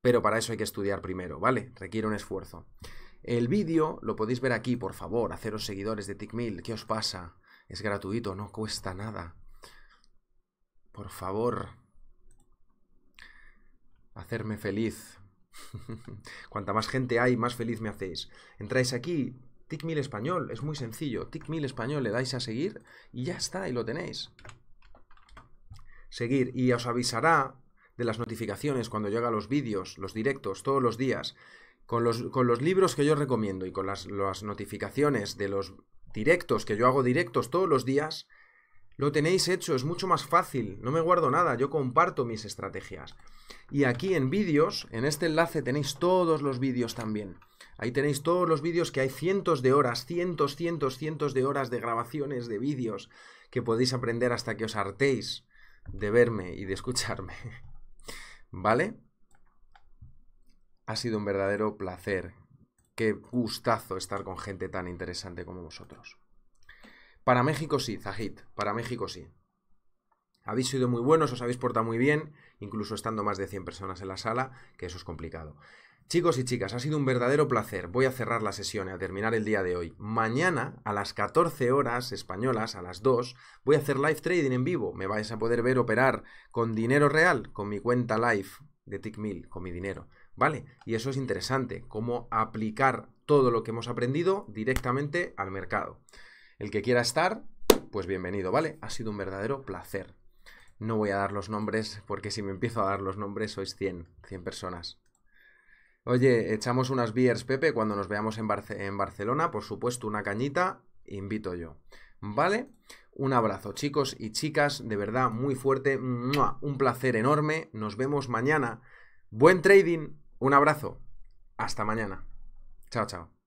Speaker 1: Pero para eso hay que estudiar primero, ¿vale? Requiere un esfuerzo. El vídeo lo podéis ver aquí, por favor. Haceros seguidores de TICMIL. ¿Qué os pasa? Es gratuito, no cuesta nada. Por favor, hacerme feliz. Cuanta más gente hay, más feliz me hacéis. Entráis aquí, Tic Mil Español, es muy sencillo. Tic Mil Español le dais a seguir y ya está, y lo tenéis. Seguir, y os avisará de las notificaciones cuando yo haga los vídeos, los directos, todos los días. Con los, libros que yo recomiendo y con las, las notificaciones de los directos, que yo hago directos todos los días, lo tenéis hecho, es mucho más fácil, no me guardo nada, yo comparto mis estrategias. Y aquí en vídeos, en este enlace tenéis todos los vídeos también. Ahí tenéis todos los vídeos que hay cientos de horas, cientos, cientos, cientos de horas de grabaciones de vídeos que podéis aprender hasta que os hartéis de verme y de escucharme. ¿Vale? Ha sido un verdadero placer qué gustazo estar con gente tan interesante como vosotros. Para México sí, Zahid, para México sí. Habéis sido muy buenos, os habéis portado muy bien, incluso estando más de 100 personas en la sala, que eso es complicado. Chicos y chicas, ha sido un verdadero placer. Voy a cerrar la sesión y a terminar el día de hoy. Mañana, a las 14 horas españolas, a las 2, voy a hacer live trading en vivo. Me vais a poder ver operar con dinero real, con mi cuenta live de TickMill, con mi dinero. ¿vale? Y eso es interesante, cómo aplicar todo lo que hemos aprendido directamente al mercado. El que quiera estar, pues bienvenido, ¿vale? Ha sido un verdadero placer. No voy a dar los nombres porque si me empiezo a dar los nombres sois 100, 100 personas. Oye, echamos unas beers, Pepe, cuando nos veamos en, en Barcelona, por supuesto, una cañita, invito yo. ¿Vale? Un abrazo, chicos y chicas, de verdad, muy fuerte, un placer enorme, nos vemos mañana. Buen trading. Un abrazo. Hasta mañana. Chao, chao.